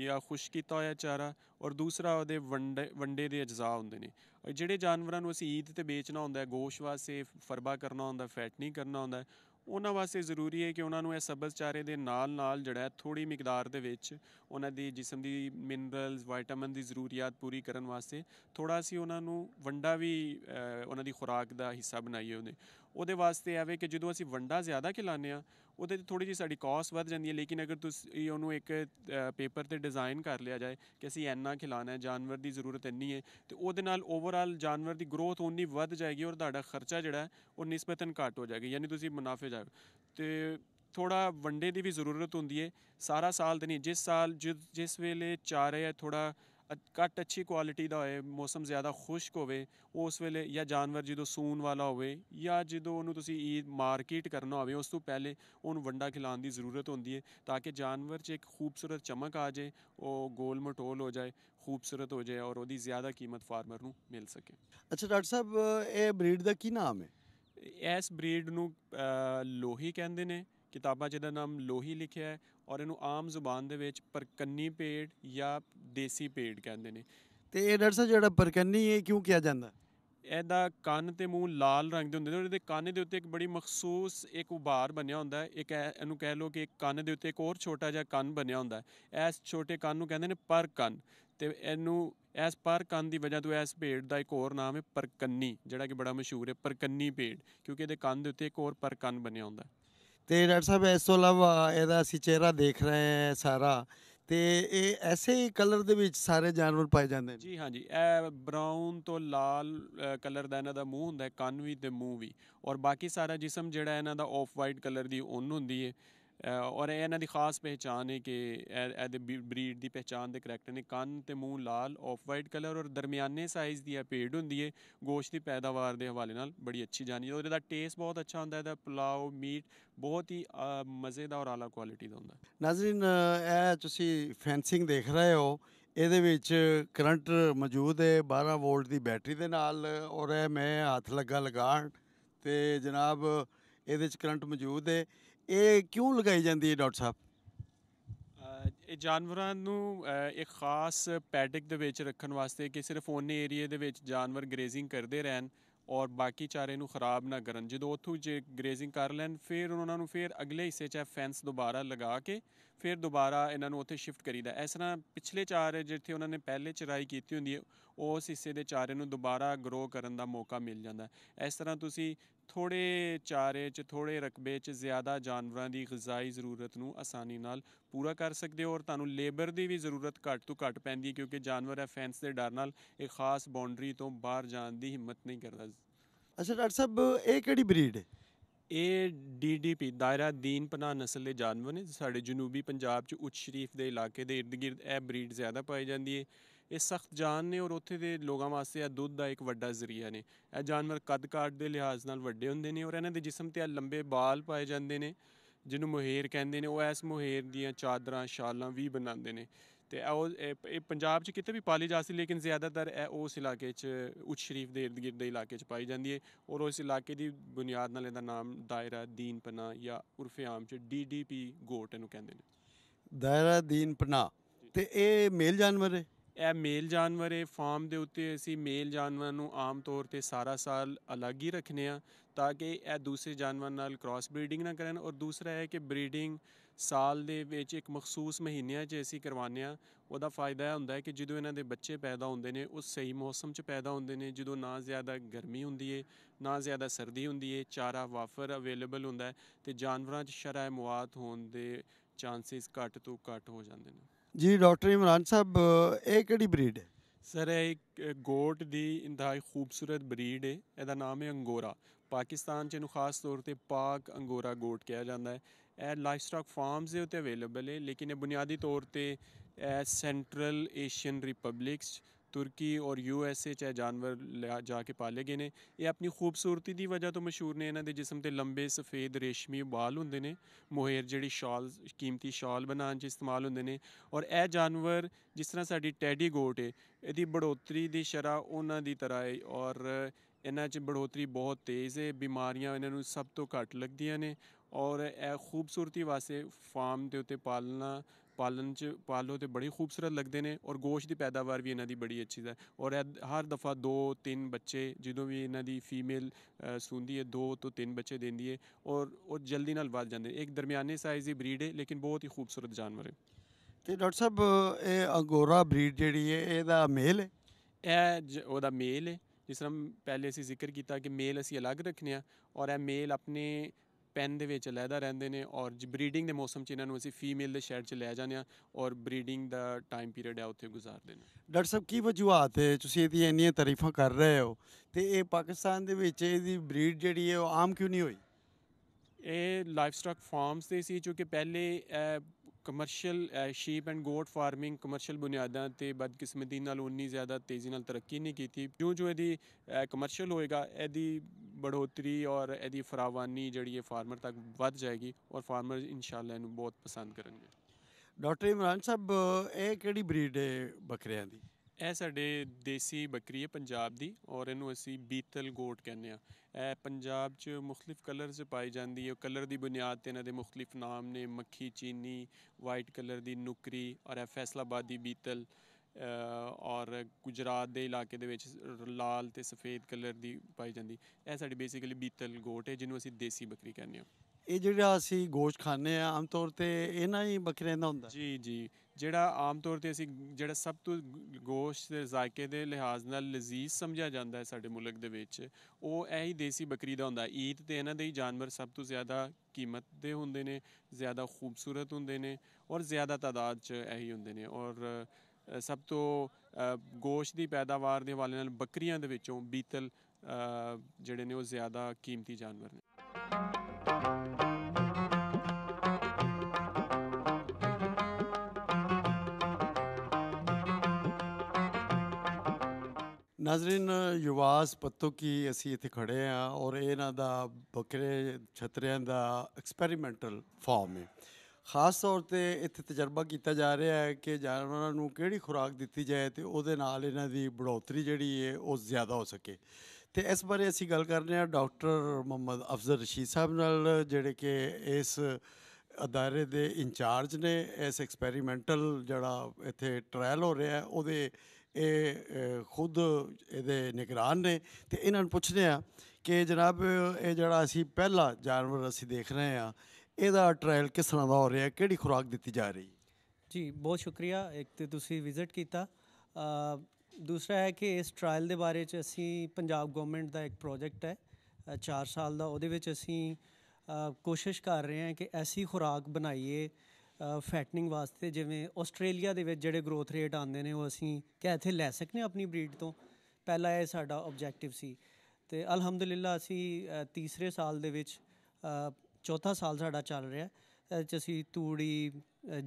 ਜਾਂ ਖੁਸ਼ਕ ਕੀਤਾ ਹੋਇਆ ਚਾਰਾ ਔਰ ਦੂਸਰਾ ਉਹਦੇ ਵੰਡੇ ਵੰਡੇ ਦੇ ਅਜਜ਼ਾ ਹੁੰਦੇ ਨੇ ਜਿਹੜੇ ਜਾਨਵਰਾਂ ਨੂੰ ਅਸੀਂ ਈਦ ਤੇ ਵੇਚਣਾ ਹੁੰਦਾ ਹੈ ਗੋਸ਼ ਵਾਸਤੇ ਫਰਬਾ ਕਰਨਾ ਹੁੰਦਾ ਫੈਟ ਨਹੀਂ ਕਰਨਾ ਹੁੰਦਾ ਉਹਨਾਂ ਵਾਸਤੇ ਜ਼ਰੂਰੀ ਹੈ ਕਿ ਉਹਨਾਂ ਨੂੰ ਇਹ ਸਬਜ਼ ਚਾਰੇ ਦੇ ਨਾਲ ਨਾਲ ਜਿਹੜਾ ਥੋੜੀ ਮਿਕਦਾਰ ਦੇ ਵਿੱਚ ਉਹਨਾਂ ਦੀ ਜਿਸਮ ਦੀ ਮਿਨਰਲਸ ਵਿਟਾਮਿਨ ਦੀ ਜ਼ਰੂਰੀਅਤ ਪੂਰੀ ਕਰਨ ਵਾਸਤੇ ਥੋੜਾ ਸੀ ਉਹਨਾਂ ਨੂੰ ਵੰਡਾ ਵੀ ਉਹਨਾਂ ਦੀ ਖੁਰਾਕ ਦਾ ਹਿੱਸਾ ਬਣਾਈਏ ਉਹਨੇ ਉਹਦੇ ਵਾਸਤੇ ਆਵੇ ਕਿ ਜਦੋਂ ਅਸੀਂ ਵੰਡਾ ਜ਼ਿਆਦਾ ਖਿਲਾਣੇ ਆ ਉਹਦੇ ਤੇ ਥੋੜੀ ਜੀ ਸਾਡੀ ਕਾਸਟ ਵੱਧ ਜਾਂਦੀ ਹੈ ਲੇਕਿਨ ਅਗਰ ਤੁਸੀਂ ਉਹਨੂੰ ਇੱਕ ਪੇਪਰ ਤੇ ਡਿਜ਼ਾਈਨ ਕਰ ਲਿਆ ਜਾਏ ਕਿ ਅਸੀਂ ਇੰਨਾ ਖਿਲਾਣਾ ਹੈ ਜਾਨਵਰ ਦੀ ਜ਼ਰੂਰਤ ਇੰਨੀ ਹੈ ਤੇ ਉਹਦੇ ਨਾਲ ਓਵਰਆਲ ਜਾਨਵਰ ਦੀ ਗਰੋਥ ਉਨੀ ਵੱਧ ਜਾਏਗੀ ਔਰ ਤੁਹਾਡਾ ਖਰਚਾ ਜਿਹੜਾ ਉਹ ਨਿਸਬਤਨ ਘੱਟ ਹੋ ਜਾਏਗਾ ਯਾਨੀ ਤੁਸੀਂ ਮੁਨਾਫੇ ਜਾਓ ਤੇ ਥੋੜਾ ਵੰਡੇ ਦੀ ਵੀ ਜ਼ਰੂਰਤ ਹੁੰਦੀ ਹੈ ਸਾਰਾ ਸਾਲ ਤੇ ਨਹੀਂ ਜਿਸ ਸਾਲ ਜਿਸ ਵੇਲੇ ਚਾਰੇ ਹੈ ਥੋੜਾ ਕੱਟ ਅੱਛੀ ਕੁਆਲਿਟੀ ਦਾ ਹੋਏ ਮੌਸਮ ਜ਼ਿਆਦਾ ਖੁਸ਼ਕ ਹੋਵੇ ਉਸ ਵੇਲੇ ਜਾਂ ਜਾਨਵਰ ਜਦੋਂ ਸੂਨ ਵਾਲਾ ਹੋਵੇ ਜਾਂ ਜਦੋਂ ਉਹਨੂੰ ਤੁਸੀਂ ਈਦ ਮਾਰਕੀਟ ਕਰਨਾ ਹੋਵੇ ਉਸ ਤੋਂ ਪਹਿਲੇ ਉਹਨੂੰ ਵੰਡਾ ਖਿਲਾਣ ਦੀ ਜ਼ਰੂਰਤ ਹੁੰਦੀ ਹੈ ਤਾਂ ਕਿ ਜਾਨਵਰ 'ਚ ਇੱਕ ਖੂਬਸੂਰਤ ਚਮਕ ਆ ਜਾਏ ਉਹ ਗੋਲ ਮਟੋਲ ਹੋ ਜਾਏ ਖੂਬਸੂਰਤ ਹੋ ਜਾਏ ਔਰ ਉਹਦੀ ਜ਼ਿਆਦਾ ਕੀਮਤ ਫਾਰਮਰ ਨੂੰ ਮਿਲ ਸਕੇ ਅੱਛਾ ਡਾਕਟਰ ਸਾਹਿਬ ਇਹ ਬਰੀਡ ਦਾ ਕੀ ਨਾਮ ਹੈ ਇਸ ਬਰੀਡ ਨੂੰ ਲੋਹੀ ਕਹਿੰਦੇ ਨੇ ਕਿਤਾਬਾਂ ਜਿਹਦਾ ਨਾਮ ਲੋਹੀ ਲਿਖਿਆ ਹੈ ਔਰ ਇਹਨੂੰ ਆਮ ਜ਼ੁਬਾਨ ਦੇ ਵਿੱਚ ਪਰਕੰਨੀ ਪੇੜ ਜਾਂ ਦੇਸੀ ਪੇੜ ਕਹਿੰਦੇ ਨੇ ਤੇ ਇਹ ਡਾਕਟਰ ਸਾਹਿਬ ਜਿਹੜਾ ਪਰਕੰਨੀ ਇਹ ਕਿਉਂ ਕਿਹਾ ਜਾਂਦਾ ਇਹਦਾ ਕੰਨ ਤੇ ਮੂੰਹ ਲਾਲ ਰੰਗ ਦੇ ਹੁੰਦੇ ਨੇ ਇਹਦੇ ਕੰਨ ਦੇ ਉੱਤੇ ਇੱਕ ਬੜੀ ਮਖਸੂਸ ਇੱਕ ਉਭਾਰ ਬਣਿਆ ਹੁੰਦਾ ਹੈ ਇੱਕ ਇਹਨੂੰ ਕਹਿ ਲਓ ਕਿ ਇੱਕ ਕੰਨ ਦੇ ਉੱਤੇ ਇੱਕ ਹੋਰ ਛੋਟਾ ਜਿਹਾ ਕੰਨ ਬਣਿਆ ਹੁੰਦਾ ਹੈ ਛੋਟੇ ਕੰਨ ਨੂੰ ਕਹਿੰਦੇ ਨੇ ਪਰ ਕੰਨ ਤੇ ਇਹਨੂੰ ਐਸ ਪਰ ਕੰਨ ਦੀ ਵਜ੍ਹਾ ਤੋਂ ਐਸ ਪੇੜ ਦਾ ਇੱਕ ਹੋਰ ਨਾਮ ਹੈ ਪਰਕੰਨੀ ਜਿਹੜਾ ਕਿ ਬੜਾ ਮਸ਼ਹੂਰ ਹੈ ਪਰਕੰਨੀ ਪੇੜ ਕਿਉਂਕਿ ਇਹਦੇ ਕੰਨ ਦੇ ਉੱਤੇ ਇੱਕ ਹੋਰ ਪਰ ਕੰਨ ਬਣਿਆ ਹੁੰਦਾ ਹੈ ਤੇ ਡਾਕਟਰ ਸਾਹਿਬ ਇਸ ਤੋਂ ਇਲਾਵਾ ਇਹਦਾ ਅਸੀਂ ਚਿਹਰਾ ਦੇਖ ਰਹੇ ਹਾਂ ਸਾਰਾ ਤੇ ਇਹ ਐਸੇ ਹੀ ਕਲਰ ਦੇ ਵਿੱਚ ਸਾਰੇ ਜਾਨਵਰ ਪਾਏ ਜਾਂਦੇ ਨੇ ਜੀ ਹਾਂ ਜੀ ਇਹ ਬ੍ਰਾਊਨ ਤੋਂ ਲਾਲ ਕਲਰ ਦਾ ਇਹਨਾਂ ਦਾ ਮੂੰਹ ਹੁੰਦਾ ਹੈ ਕੰਨ ਵੀ ਤੇ ਮੂੰਹ ਵੀ ਔਰ ਬਾਕੀ ਸਾਰਾ ਜਿਸਮ ਜਿਹੜਾ ਇਹਨਾਂ ਦਾ ਆਫ ਵਾਈਟ ਕਲਰ ਦੀ ਉਨ ਹੁੰਦੀ ਹੈ ਔਰ ਇਹਨਾਂ ਦੀ ਖਾਸ ਪਹਿਚਾਨ ਹੈ ਕਿ ਦੇ ਬਰੀਡ ਦੀ ਪਹਿਚਾਨ ਦੇ ਕਰੈਕਟਰ ਨੇ ਕੰਨ ਤੇ ਮੂੰਹ ਲਾਲ ਆਫ ਵਾਈਟ ਕਲਰ ਔਰ ਦਰਮਿਆਨੇ ਸਾਈਜ਼ ਦੀ ਇਹ ਪੇਡ ਹੁੰਦੀ ਹੈ ਗੋਸ਼ਤ ਦੀ ਪੈਦਾਵਾਰ ਦੇ ਹਵਾਲੇ ਨਾਲ ਬੜੀ ਅੱਛੀ ਜਾਣੀ ਹੈ ਔਰ ਇਹਦਾ ਟੇਸਟ ਬਹੁਤ ਅੱਛਾ ਹੁੰਦਾ ਹੈ ਇਹਦਾ ਪਲਾਉ ਮੀਟ ਬਹੁਤ ਹੀ ਮਜ਼ੇਦਾਰ ਔਰ ਆਲਾ ਕੁਆਲਿਟੀ ਦਾ ਹੁੰਦਾ ਨਾਜ਼ਰੀਨ ਇਹ ਤੁਸੀਂ ਫੈਂਸਿੰਗ ਦੇਖ ਰਹੇ ਹੋ ਇਹਦੇ ਵਿੱਚ ਕਰੰਟ ਮੌਜੂਦ ਹੈ 12 ਵੋਲਟ ਦੀ ਬੈਟਰੀ ਦੇ ਨਾਲ ਔਰ ਇਹ ਮੈਂ ਹੱਥ ਲੱਗਾ ਲਗਾਣ ਤੇ ਜਨਾਬ ਇਹਦੇ ਵਿੱਚ ਕਰੰਟ ਮੌਜੂਦ ਹੈ ਇਹ ਕਿਉਂ ਲਗਾਈ ਜਾਂਦੀ ਹੈ ਡਾਕਟਰ ਸਾਹਿਬ ਇਹ ਜਾਨਵਰਾਂ ਨੂੰ ਇੱਕ ਖਾਸ ਪੈਡਿਕ ਦੇ ਵਿੱਚ ਰੱਖਣ ਵਾਸਤੇ ਕਿ ਸਿਰਫ ਉਹਨੇ ਏਰੀਆ ਦੇ ਵਿੱਚ ਜਾਨਵਰ ਗ੍ਰੇਜ਼ਿੰਗ ਕਰਦੇ ਰਹਿਣ ਔਰ ਬਾਕੀ ਚਾਰੇ ਨੂੰ ਖਰਾਬ ਨਾ ਕਰਨ ਜਦੋਂ ਉਥੋਂ ਜੇ ਗ੍ਰੇਜ਼ਿੰਗ ਕਰ ਲੈਣ ਫਿਰ ਉਹਨਾਂ ਨੂੰ ਫਿਰ ਅਗਲੇ ਹਿੱਸੇ 'ਚ ਫੈਂਸ ਦੁਬਾਰਾ ਲਗਾ ਕੇ ਫਿਰ ਦੁਬਾਰਾ ਇਹਨਾਂ ਨੂੰ ਉੱਥੇ ਸ਼ਿਫਟ ਕਰੀਦਾ ਇਸ ਤਰ੍ਹਾਂ ਪਿਛਲੇ ਚਾਰ ਜਿੱਥੇ ਉਹਨਾਂ ਨੇ ਪਹਿਲੇ ਚਰਾਈ ਕੀਤੀ ਹੁੰਦੀ ਹੈ ਉਸ ਹਿੱਸੇ ਦੇ ਚਾਰੇ ਨੂੰ ਦੁਬਾਰਾ ਗਰੋ ਕਰਨ ਦਾ ਮੌਕਾ ਮਿਲ ਜਾਂਦਾ ਇਸ ਤਰ੍ਹਾਂ ਤੁਸੀਂ ਥੋੜੇ ਚਾਰੇ 'ਚ ਥੋੜੇ ਰਕਬੇ 'ਚ ਜ਼ਿਆਦਾ ਜਾਨਵਰਾਂ ਦੀ ਗਜ਼ਾਈ ਜ਼ਰੂਰਤ ਨੂੰ ਆਸਾਨੀ ਨਾਲ ਪੂਰਾ ਕਰ ਸਕਦੇ ਹੋ ਔਰ ਤੁਹਾਨੂੰ ਲੇਬਰ ਦੀ ਵੀ ਜ਼ਰੂਰਤ ਘੱਟ ਤੋਂ ਘੱਟ ਪੈਂਦੀ ਹੈ ਕਿਉਂਕਿ ਜਾਨਵਰ ਹੈ ਫੈਂਸ ਦੇ ਡਰ ਨਾਲ ਇੱਕ ਖਾਸ ਬਾਉਂਡਰੀ ਤੋਂ ਬਾਹਰ ਜਾਣ ਦੀ ਹਿੰਮਤ ਨਹੀਂ ਕਰਦਾ ਅੱਛਾ ਡਾਕਟਰ ਸਾਹਿਬ ਇਹ ਕਿਹੜੀ ਬਰੀਡ ਹੈ ਇਹ ਡੀਡੀਪੀ ਦਾਇਰਾ ਦੀਨ ਪਨਾ نسل ਦੇ ਜਾਨਵਰ ਨੇ ਸਾਡੇ ਜਨੂਬੀ ਪੰਜਾਬ ਚ ਉੱਚ ਸ਼ਰੀਫ ਦੇ ਇਲਾਕੇ ਦੇ ird-gird ਇਹ ਬਰੀਡ ਜ਼ਿਆਦਾ ਪਾਈ ਜਾਂਦੀ ਹੈ ਇਹ ਸਖਤ ਜਾਨ ਨੇ ਔਰ ਉੱਥੇ ਦੇ ਲੋਕਾਂ ਵਾਸਤੇ ਇਹ ਦੁੱਧ ਦਾ ਇੱਕ ਵੱਡਾ ਜ਼ਰੀਆ ਨੇ ਇਹ ਜਾਨਵਰ ਕੱਦ ਕਾਟ ਦੇ ਲਿਹਾਜ਼ ਨਾਲ ਵੱਡੇ ਹੁੰਦੇ ਨੇ ਔਰ ਇਹਨਾਂ ਦੇ ਜਿਸਮ ਤੇ ਲੰਬੇ ਬਾਲ ਪਾਏ ਜਾਂਦੇ ਨੇ ਜਿਹਨੂੰ ਮੁਹੇਰ ਕਹਿੰਦੇ ਨੇ ਉਹ ਇਸ ਮੁਹੇਰ ਦੀਆਂ ਚਾਦਰਾਂ ਸ਼ਾਲਾਂ ਵੀ ਬਣਾਉਂਦੇ ਨੇ ਤੇ ਉਹ ਇਹ ਪੰਜਾਬ 'ਚ ਕਿਤੇ ਵੀ ਪਾਲੀ ਜਾ ਸੀ ਲੇਕਿਨ ਜ਼ਿਆਦਾਤਰ ਇਹ ਉਸ ਇਲਾਕੇ 'ਚ ਉੱਚ ਸ਼ਰੀਫ ਦੇ ਇਰਦ ਗਿਰਦ ਦੇ ਇਲਾਕੇ 'ਚ ਪਾਈ ਜਾਂਦੀ ਹੈ ਔਰ ਉਸ ਇਲਾਕੇ ਦੀ ਬੁਨਿਆਦ ਨਾਲ ਇਹਦਾ ਨਾਮ ਦਾਇਰਾ ਦੀਨ ਪਨਾ ਜਾਂ ਉਰਫੇ ਆਮ 'ਚ ਡੀਡੀਪੀ ਗੋਟ ਇਹਨੂੰ ਕਹਿੰਦੇ ਨੇ ਦਾਇਰਾ ਦੀਨ ਪਨਾ ਤੇ ਇਹ ਮੇਲ ਜਾਨਵਰ ਹੈ ਇਹ ਮੇਲ ਜਾਨਵਰ ਹੈ ਫਾਰਮ ਦੇ ਉੱਤੇ ਅਸੀਂ ਮੇਲ ਜਾਨਵਰ ਨੂੰ ਆਮ ਤੌਰ ਤੇ ਸਾਰਾ ਸਾਲ ਅਲੱਗ ਹੀ ਰੱਖਨੇ ਆ ਤਾਂ ਕਿ ਇਹ ਦੂਸਰੇ ਜਾਨਵਰ ਨਾਲ ਕ੍ਰਾਸ ਬਰੀਡਿੰਗ ਨਾ ਕਰਨ ਔਰ ਦੂਸਰਾ ਹੈ ਕਿ ਬਰੀਡਿੰਗ ਸਾਲ ਦੇ ਵਿੱਚ ਇੱਕ ਮਖਸੂਸ ਮਹੀਨਿਆਂ 'ਚ ਅਸੀਂ ਕਰਵਾਉਂਦੇ ਆ ਉਹਦਾ ਫਾਇਦਾ ਇਹ ਹੁੰਦਾ ਹੈ ਕਿ ਜਦੋਂ ਇਹਨਾਂ ਦੇ ਬੱਚੇ ਪੈਦਾ ਹੁੰਦੇ ਨੇ ਉਹ ਸਹੀ ਮੌਸਮ 'ਚ ਪੈਦਾ ਹੁੰਦੇ ਨੇ ਜਦੋਂ ਨਾ ਜ਼ਿਆਦਾ ਗਰਮੀ ਹੁੰਦੀ ਏ ਨਾ ਜ਼ਿਆਦਾ ਸਰਦੀ ਹੁੰਦੀ ਏ ਚਾਰਾ ਵਾਫਰ ਅਵੇਲੇਬਲ ਹੁੰਦਾ ਹੈ ਤੇ ਜਾਨਵਰਾਂ 'ਚ ਸ਼ਰਾਇ ਮੁਆਤ ਹੋਣ ਦੇ ਚਾਂਸਸ ਘੱਟ ਤੋਂ ਘੱਟ ਹੋ ਜਾਂਦੇ ਨੇ ਜੀ ਡਾਕਟਰ ਇਮਰਾਨ ਸਾਹਿਬ ਇਹ ਕਿਹੜੀ ਬਰੀਡ ਹੈ ਸਰ ਇਹ ਇੱਕ ਗੋਟ ਦੀ ਇੰਤਹਾਈ ਖੂਬਸੂਰਤ ਬਰੀਡ ਹੈ ਇਹਦਾ ਨਾਮ ਹੈ ਅੰਗੋਰਾ ਪਾਕਿਸਤਾਨ 'ਚ ਇਹਨੂੰ ਖਾਸ ਤੌਰ ਤੇ ਪਾਕ ਅੰਗੋਰਾ ਗੋਟ ਕਿਹਾ ਜਾਂਦਾ ਹੈ ਇਹ ਲਾਈਫ ਸਟਾਕ ਫਾਰਮਸ ਦੇ ਉੱਤੇ ਅਵੇਲੇਬਲ ਹੈ ਲੇਕਿਨ ਇਹ ਬੁਨਿਆਦੀ ਤੌਰ ਤੇ ਸੈਂਟਰਲ ਏਸ਼ੀਅਨ ਰਿਪਬਲਿਕਸ ਤੁਰਕੀ ਔਰ ਯੂ ਐਸ ਏ ਚ ਜਾਨਵਰ ਜਾ ਕੇ ਪਾਲੇ ਗਏ ਨੇ ਇਹ ਆਪਣੀ ਖੂਬਸੂਰਤੀ ਦੀ ਵਜ੍ਹਾ ਤੋਂ ਮਸ਼ਹੂਰ ਨੇ ਇਹਨਾਂ ਦੇ ਜਿਸਮ ਤੇ ਲੰਬੇ ਸਫੇਦ ਰੇਸ਼ਮੀ ਵਾਲ ਹੁੰਦੇ ਨੇ ਮੋਹੇਰ ਜਿਹੜੀ ਸ਼ਾਲ ਕੀਮਤੀ ਸ਼ਾਲ ਬਣਾਉਣ 'ਚ ਇਸਤੇਮਾਲ ਹੁੰਦੇ ਨੇ ਔਰ ਇਹ ਜਾਨਵਰ ਜਿਸ ਤਰ੍ਹਾਂ ਸਾਡੀ ਟੈਡੀ ਗੋਟ ਹੈ ਇਹਦੀ ਬੜੋਤਰੀ ਦੀ ਸ਼ਰਾ ਉਹਨਾਂ ਦੀ ਤਰ੍ਹਾਂ ਹੈ ਔਰ ਇਹਨਾਂ 'ਚ ਬੜੋਤਰੀ ਬਹੁਤ ਤੇਜ਼ ਹੈ ਬਿਮਾਰੀਆਂ ਇਹਨਾਂ ਨੂੰ ਸਭ ਤੋਂ ਘੱਟ ਲੱਗਦੀਆਂ ਨੇ ਔਰ ਇਹ ਖੂਬਸੂਰਤੀ ਵਾਸਤੇ ਫਾਰਮ ਦੇ ਉੱਤੇ ਪਾਲਣਾ ਪਾਲਣ ਚ ਪਾਲੋ ਤੇ ਬੜੀ ਖੂਬਸੂਰਤ ਲੱਗਦੇ ਨੇ ਔਰ ਗੋਸ਼ ਦੀ ਪੈਦਾਵਾਰ ਵੀ ਇਹਨਾਂ ਦੀ ਬੜੀ ਅੱਛੀ ਹੈ ਔਰ ਹਰ ਦਫਾ 2 3 ਬੱਚੇ ਜਦੋਂ ਵੀ ਇਹਨਾਂ ਦੀ ਫੀਮੇਲ ਸੁੰਦੀ ਹੈ 2 ਤੋਂ 3 ਬੱਚੇ ਦਿੰਦੀ ਹੈ ਔਰ ਉਹ ਜਲਦੀ ਨਾਲ ਵੱਧ ਜਾਂਦੇ ਇੱਕ ਦਰਮਿਆਨੇ ਸਾਈਜ਼ ਦੀ ਬਰੀਡ ਹੈ ਲੇਕਿਨ ਬਹੁਤ ਹੀ ਖੂਬਸੂਰਤ ਜਾਨਵਰ ਹੈ ਤੇ ਡਾਕਟਰ ਸਾਹਿਬ ਇਹ ਅੰਗੋਰਾ ਬਰੀਡ ਜਿਹੜੀ ਹੈ ਇਹਦਾ ਮੇਲ ਹੈ ਇਹ ਉਹਦਾ ਮੇਲ ਹੈ ਜਿਸ ਤਰ੍ਹਾਂ ਪਹਿਲੇ ਅਸੀਂ ਜ਼ਿਕਰ ਕੀਤਾ ਕਿ ਮੇਲ ਅਸੀਂ ਅਲੱਗ ਰੱਖਨੇ ਆ ਔਰ ਇਹ ਮੇਲ ਆਪਣੇ ਪੈਨ ਦੇ ਵਿੱਚ ਲੈਦਾ ਰਹਿੰਦੇ ਨੇ ਔਰ ਬਰੀਡਿੰਗ ਦੇ ਮੌਸਮ 'ਚ ਇਹਨਾਂ ਨੂੰ ਅਸੀਂ ਫੀਮੇਲ ਦੇ ਸ਼ੈਡ 'ਚ ਲੈ ਜਾਂਦੇ ਆ ਔਰ ਬਰੀਡਿੰਗ ਦਾ ਟਾਈਮ ਪੀਰੀਅਡ ਹੈ ਉੱਥੇ ਗੁਜ਼ਾਰਦੇ ਨੇ ਡਾਕਟਰ ਸਾਹਿਬ ਕੀ ਵਜੂਹਤ ਹੈ ਤੁਸੀਂ ਇਹਦੀ ਇੰਨੀਆਂ ਤਾਰੀਫਾਂ ਕਰ ਰਹੇ ਹੋ ਤੇ ਇਹ ਪਾਕਿਸਤਾਨ ਦੇ ਵਿੱਚ ਇਹਦੀ ਬਰੀਡ ਜਿਹੜੀ ਹੈ ਉਹ ਆਮ ਕਿਉਂ ਨਹੀਂ ਹੋਈ ਇਹ ਲਾਈਫ ਸਟਾਕ ਫਾਰਮਸ ਦੇ ਸੀ ਕਿਉਂਕਿ ਪਹਿਲੇ commercial sheep and goat farming commercial ਬੁਨਿਆਦਾਂ ਤੇ ਬਦਕਿਸਮਤੀ ਨਾਲ ਉਨੀ ਜ਼ਿਆਦਾ ਤੇਜ਼ੀ ਨਾਲ ਤਰੱਕੀ ਨਹੀਂ ਕੀਤੀ ਕਿਉਂ ਜੋ ਇਹਦੀ ਕਮਰਸ਼ੀਅਲ ਹੋਏਗਾ ਇਹਦੀ ਬੜੋਤਰੀ ਔਰ ਇਹਦੀ ਫਰਾਵਾਨੀ ਜਿਹੜੀ ਹੈ ਫਾਰਮਰ ਤੱਕ ਵੱਧ ਜਾਏਗੀ ਔਰ ਫਾਰਮਰ ਇਨਸ਼ਾਅੱਲਾ ਇਹਨੂੰ ਬਹੁਤ ਪਸੰਦ ਕਰਨਗੇ ਡਾਕਟਰ ਇਮਰਾਨ ਸਾਹਿਬ ਇਹ ਕਿਹੜੀ ਬਰੀਡ ਹੈ ਬੱਕਰੀਆਂ ਦੀ ਇਹ ਸਾਡੇ ਦੇਸੀ ਬੱਕਰੀ ਹੈ ਪੰਜਾਬ ਦੀ ਔਰ ਇਹਨੂੰ ਅਸੀਂ ਬੀਤਲ ਗੋਟ ਕਹਿੰਦੇ ਆ ਇਹ ਪੰਜਾਬ 'ਚ ਮੁxtਲਿਫ ਕਲਰ 'ਚ ਪਾਈ ਜਾਂਦੀ ਹੈ ਕਲਰ ਦੀ ਬੁਨਿਆਦ ਤੇ ਇਹਨਾਂ ਦੇ ਮੁxtਲਿਫ ਨਾਮ ਨੇ ਮੱਖੀ ਚੀਨੀ ਵਾਈਟ ਕਲਰ ਦੀ ਨੁਕਰੀ ਔਰ ਇਹ ਫੈਸਲਾਬਾਦੀ ਬੀਤਲ ਔਰ ਗੁਜਰਾਤ ਦੇ ਇਲਾਕੇ ਦੇ ਵਿੱਚ ਲਾਲ ਤੇ ਸਫੇਦ ਕਲਰ ਦੀ ਪਾਈ ਜਾਂਦੀ ਇਹ ਸਾਡੀ ਬੇਸਿਕਲੀ ਬੀਤਲ ਗੋਟ ਹੈ ਜਿਹਨੂੰ ਅਸੀਂ ਦੇਸੀ ਬੱਕਰੀ ਕਹਿੰਦੇ ਹਾਂ ਇਹ ਜਿਹੜਾ ਅਸੀਂ ਗੋਸ਼ ਖਾਂਦੇ ਆ ਆਮ ਤੌਰ ਤੇ ਇਹਨਾਂ ਹੀ ਬੱਕਰੇ ਦਾ ਹੁੰਦਾ ਜੀ ਜੀ ਜਿਹੜਾ ਆਮ ਤੌਰ ਤੇ ਅਸੀਂ ਜਿਹੜਾ ਸਭ ਤੋਂ ਗੋਸ਼ ਦੇ ਜ਼ਾਇਕੇ ਦੇ ਲਿਹਾਜ਼ ਨਾਲ ਲਜ਼ੀਜ਼ ਸਮਝਿਆ ਜਾਂਦਾ ਹੈ ਸਾਡੇ ਮੁਲਕ ਦੇ ਵਿੱਚ ਉਹ ਇਹ ਹੀ ਦੇਸੀ ਬੱਕਰੀ ਦਾ ਹੁੰਦਾ ਈਦ ਤੇ ਇਹਨਾਂ ਦੇ ਹੀ ਜਾਨਵਰ ਸਭ ਤੋਂ ਜ਼ਿਆਦਾ ਕੀਮਤ ਦੇ ਹੁੰਦੇ ਨੇ ਜ਼ਿਆਦਾ ਖੂਬਸੂਰਤ ਹੁੰਦੇ ਨੇ ਔਰ ਜ਼ਿਆਦਾ ਤਾਦਾਦ 'ਚ ਇਹੀ ਹੁੰਦੇ ਨੇ ਔਰ ਸਭ ਤੋਂ ਗੋਸ਼ ਦੀ ਪੈਦਾਵਾਰ ਦੇ ਹਵਾਲੇ ਨਾਲ ਬੱਕਰੀਆਂ ਦੇ ਵਿੱਚੋਂ ਬੀਤਲ ਜਿਹੜੇ ਨੇ ਉਹ ਜ਼ਿਆਦਾ ਕੀਮਤੀ ਜਾਨਵਰ ਨੇ ਨਾਜ਼ਰੀਨ ਯੁਵਾਸ ਪੱਤੋ ਕੀ ਅਸੀਂ ਇੱਥੇ ਖੜੇ ਆ ਔਰ ਇਹਨਾਂ ਦਾ ਬੱਕਰੇ ਛਤਰਿਆਂ ਦਾ ਐਕਸਪੈਰੀਮੈਂਟਲ ਫਾਰਮ ਹੈ ਖਾਸ ਤੌਰ ਤੇ ਇੱਥੇ ਤਜਰਬਾ ਕੀਤਾ ਜਾ ਰਿਹਾ ਹੈ ਕਿ ਜਾਨਵਰਾਂ ਨੂੰ ਕਿਹੜੀ ਖੁਰਾਕ ਦਿੱਤੀ ਜਾਏ ਤੇ ਉਹਦੇ ਨਾਲ ਇਹਨਾਂ ਦੀ ਬੜੋਤਰੀ ਜਿਹੜੀ ਹੈ ਉਹ ਜ਼ਿਆਦਾ ਹੋ ਸਕੇ ਤੇ ਇਸ ਬਾਰੇ ਅਸੀਂ ਗੱਲ ਕਰ ਰਹੇ ਹਾਂ ਡਾਕਟਰ ਮੁਹੰਮਦ ਅਫਜ਼ਲ ਰਸ਼ੀਦ ਸਾਹਿਬ ਨਾਲ ਜਿਹੜੇ ਕਿ ਇਸ ਅਦਾਰੇ ਦੇ ਇੰਚਾਰਜ ਨੇ ਇਸ ਐਕਸਪੈਰੀਮੈਂਟਲ ਜਿਹੜਾ ਇੱਥੇ ਟ੍ਰਾਇਲ ਹੋ ਰਿਹਾ ਉਹਦੇ ਇਹ ਖੁਦ ਇਹਦੇ ਨਿਗਰਾਨ ਨੇ ਤੇ ਇਹਨਾਂ ਨੂੰ ਪੁੱਛਦੇ ਆ ਕਿ ਜਨਾਬ ਇਹ ਜਿਹੜਾ ਅਸੀਂ ਪਹਿਲਾ ਜਾਨਵਰ ਅਸੀਂ ਦੇਖ ਰਹੇ ਆ ਇਹਦਾ ਟ੍ਰਾਇਲ ਕਿਸ ਤਰ੍ਹਾਂ ਦਾ ਹੋ ਰਿਹਾ ਹੈ ਕਿਹੜੀ ਖੁਰਾਕ ਦਿੱਤੀ ਜਾ ਰਹੀ ਜੀ ਬਹੁਤ ਸ਼ੁਕਰੀਆ ਇੱਕ ਤੇ ਤੁਸੀਂ ਵਿਜ਼ਿਟ ਕੀਤਾ ਦੂਸਰਾ ਹੈ ਕਿ ਇਸ ਟ੍ਰਾਇਲ ਦੇ ਬਾਰੇ ਚ ਅਸੀਂ ਪੰਜਾਬ ਗਵਰਨਮੈਂਟ ਦਾ ਇੱਕ ਪ੍ਰੋਜੈਕਟ ਹੈ 4 ਸਾਲ ਦਾ ਉਹਦੇ ਵਿੱਚ ਅਸੀਂ ਕੋਸ਼ਿਸ਼ ਕਰ ਰਹੇ ਹਾਂ ਕਿ ਐਸੀ ਖੁਰਾਕ ਬਣਾਈਏ ਫੈਟਨਿੰਗ ਵਾਸਤੇ ਜਿਵੇਂ ਆਸਟ੍ਰੇਲੀਆ ਦੇ ਵਿੱਚ ਜਿਹੜੇ ਗਰੋਥ ਰੇਟ ਆਉਂਦੇ ਨੇ ਉਹ ਅਸੀਂ ਕਿਹ ਇੱਥੇ ਲੈ ਸਕਨੇ ਆ ਆਪਣੀ ਬਰੀਡ ਤੋਂ ਪਹਿਲਾ ਇਹ ਸਾਡਾ ਆਬਜੈਕਟਿਵ ਸੀ ਤੇ ਅਲਹਮਦੁਲਿਲਾ ਅਸੀਂ ਤੀਸਰੇ ਸਾਲ ਦੇ ਵਿੱਚ ਚੌਥਾ ਸਾਲ ਸਾਡਾ ਚੱਲ ਰਿਹਾ ਹੈ ਚ ਅਸੀਂ ਤੂੜੀ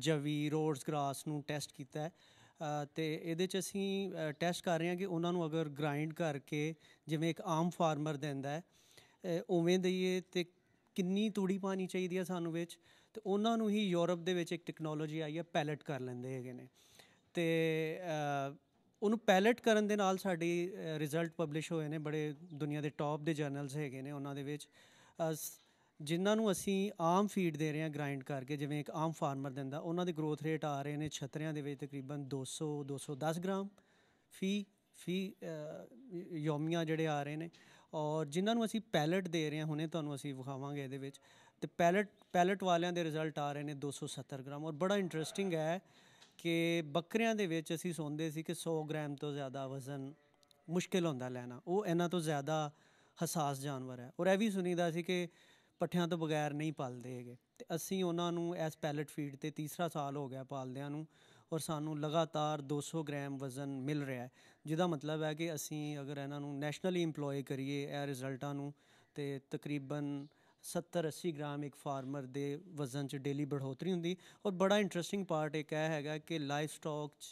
ਜਵੀ ਰੋਡਸ ਗ੍ਰਾਸ ਨੂੰ ਟੈਸਟ ਕੀਤਾ ਹੈ ਤੇ ਇਹਦੇ ਚ ਅਸੀਂ ਟੈਸਟ ਕਰ ਰਹੇ ਹਾਂ ਕਿ ਉਹਨਾਂ ਨੂੰ ਅਗਰ ਗ੍ਰਾਈਂਡ ਕਰਕੇ ਜਿਵੇਂ ਇੱਕ ਆਮ ਫਾਰਮਰ ਦਿੰਦਾ ਹੈ ਉਵੇਂ ਦਈਏ ਤੇ ਕਿੰਨੀ ਤੂੜੀ ਪਾਣੀ ਚਾਹੀਦੀ ਹੈ ਸਾਨੂੰ ਵਿੱਚ ਤੇ ਉਹਨਾਂ ਨੂੰ ਹੀ ਯੂਰਪ ਦੇ ਵਿੱਚ ਇੱਕ ਟੈਕਨੋਲੋਜੀ ਆਈ ਹੈ ਪੈਲਟ ਕਰ ਲੈਂਦੇ ਹੈਗੇ ਨੇ ਤੇ ਉਹਨੂੰ ਪੈਲਟ ਕਰਨ ਦੇ ਨਾਲ ਸਾਡੀ ਰਿਜ਼ਲਟ ਪਬਲਿਸ਼ ਹੋਏ ਨੇ ਬੜੇ ਦੁਨੀਆ ਦੇ ਟੌਪ ਦੇ ਜਰਨਲਸ ਹੈਗੇ ਨੇ ਉਹਨਾਂ ਦੇ ਵਿੱਚ ਜਿਨ੍ਹਾਂ ਨੂੰ ਅਸੀਂ ਆਮ ਫੀਡ ਦੇ ਰਹੇ ਹਾਂ ਗ੍ਰਾਈਂਡ ਕਰਕੇ ਜਿਵੇਂ ਇੱਕ ਆਮ ਫਾਰਮਰ ਦਿੰਦਾ ਉਹਨਾਂ ਦੀ ਗਰੋਥ ਰੇਟ ਆ ਰਹੇ ਨੇ ਛਤਰਿਆਂ ਦੇ ਵਿੱਚ ਤਕਰੀਬਨ 200 210 ਗ੍ਰਾਮ ਫੀ ਫੀ ਯੋਮੀਆਂ ਜਿਹੜੇ ਆ ਰਹੇ ਨੇ ਔਰ ਜਿਨ੍ਹਾਂ ਨੂੰ ਅਸੀਂ ਪੈਲਟ ਦੇ ਰਹੇ ਹਾਂ ਹੁਣੇ ਤੁਹਾਨੂੰ ਅਸੀਂ ਵਿਖਾਵਾਂਗੇ ਇਹਦੇ ਵਿੱਚ ਤੇ ਪੈਲਟ ਪੈਲਟ ਵਾਲਿਆਂ ਦੇ ਰਿਜ਼ਲਟ ਆ ਰਹੇ ਨੇ 270 ਗ੍ਰਾਮ ਔਰ ਬੜਾ ਇੰਟਰਸਟਿੰਗ ਹੈ ਕਿ ਬੱਕਰੀਆਂ ਦੇ ਵਿੱਚ ਅਸੀਂ ਸੁਣਦੇ ਸੀ ਕਿ 100 ਗ੍ਰਾਮ ਤੋਂ ਜ਼ਿਆਦਾ ਵਜ਼ਨ ਮੁਸ਼ਕਿਲ ਹੁੰਦਾ ਲੈਣਾ ਉਹ ਇਹਨਾਂ ਤੋਂ ਜ਼ਿਆਦਾ ਹਸਾਸ ਜਾਨਵਰ ਹੈ ਔਰ ਇਹ ਵੀ ਸੁਣੀਦਾ ਸੀ ਕਿ ਪੱਠਿਆਂ ਤੋਂ ਬਗੈਰ ਨਹੀਂ ਪਾਲਦੇ ਹੈਗੇ ਤੇ ਅਸੀਂ ਉਹਨਾਂ ਨੂੰ ਐਸ ਪੈਲਟ ਫੀਡ ਤੇ ਤੀਸਰਾ ਸਾਲ ਹੋ ਗਿਆ ਪਾਲਦਿਆਂ ਨੂੰ ਔਰ ਸਾਨੂੰ ਲਗਾਤਾਰ 200 ਗ੍ਰਾਮ ਵਜ਼ਨ ਮਿਲ ਰਿਹਾ ਹੈ ਜਿਹਦਾ ਮਤਲਬ ਹੈ ਕਿ ਅਸੀਂ ਅਗਰ ਇਹਨਾਂ ਨੂੰ ਨੈਸ਼ਨਲੀ ਏਮਪਲੋਏ ਕਰੀਏ ਇਹ ਰਿਜ਼ਲਟਾਂ ਨੂੰ ਤੇ ਤਕਰੀਬਨ 70 80 ਗ੍ਰਾਮ ਇੱਕ ਫਾਰਮਰ ਦੇ ਵਜ਼ਨ 'ਚ ਡੇਲੀ ਬੜੋਤਰੀ ਹੁੰਦੀ ਔਰ ਬੜਾ ਇੰਟਰਸਟਿੰਗ ਪਾਰਟ ਇੱਕ ਇਹ ਹੈਗਾ ਕਿ ਲਾਈਫ ਸਟਾਕ 'ਚ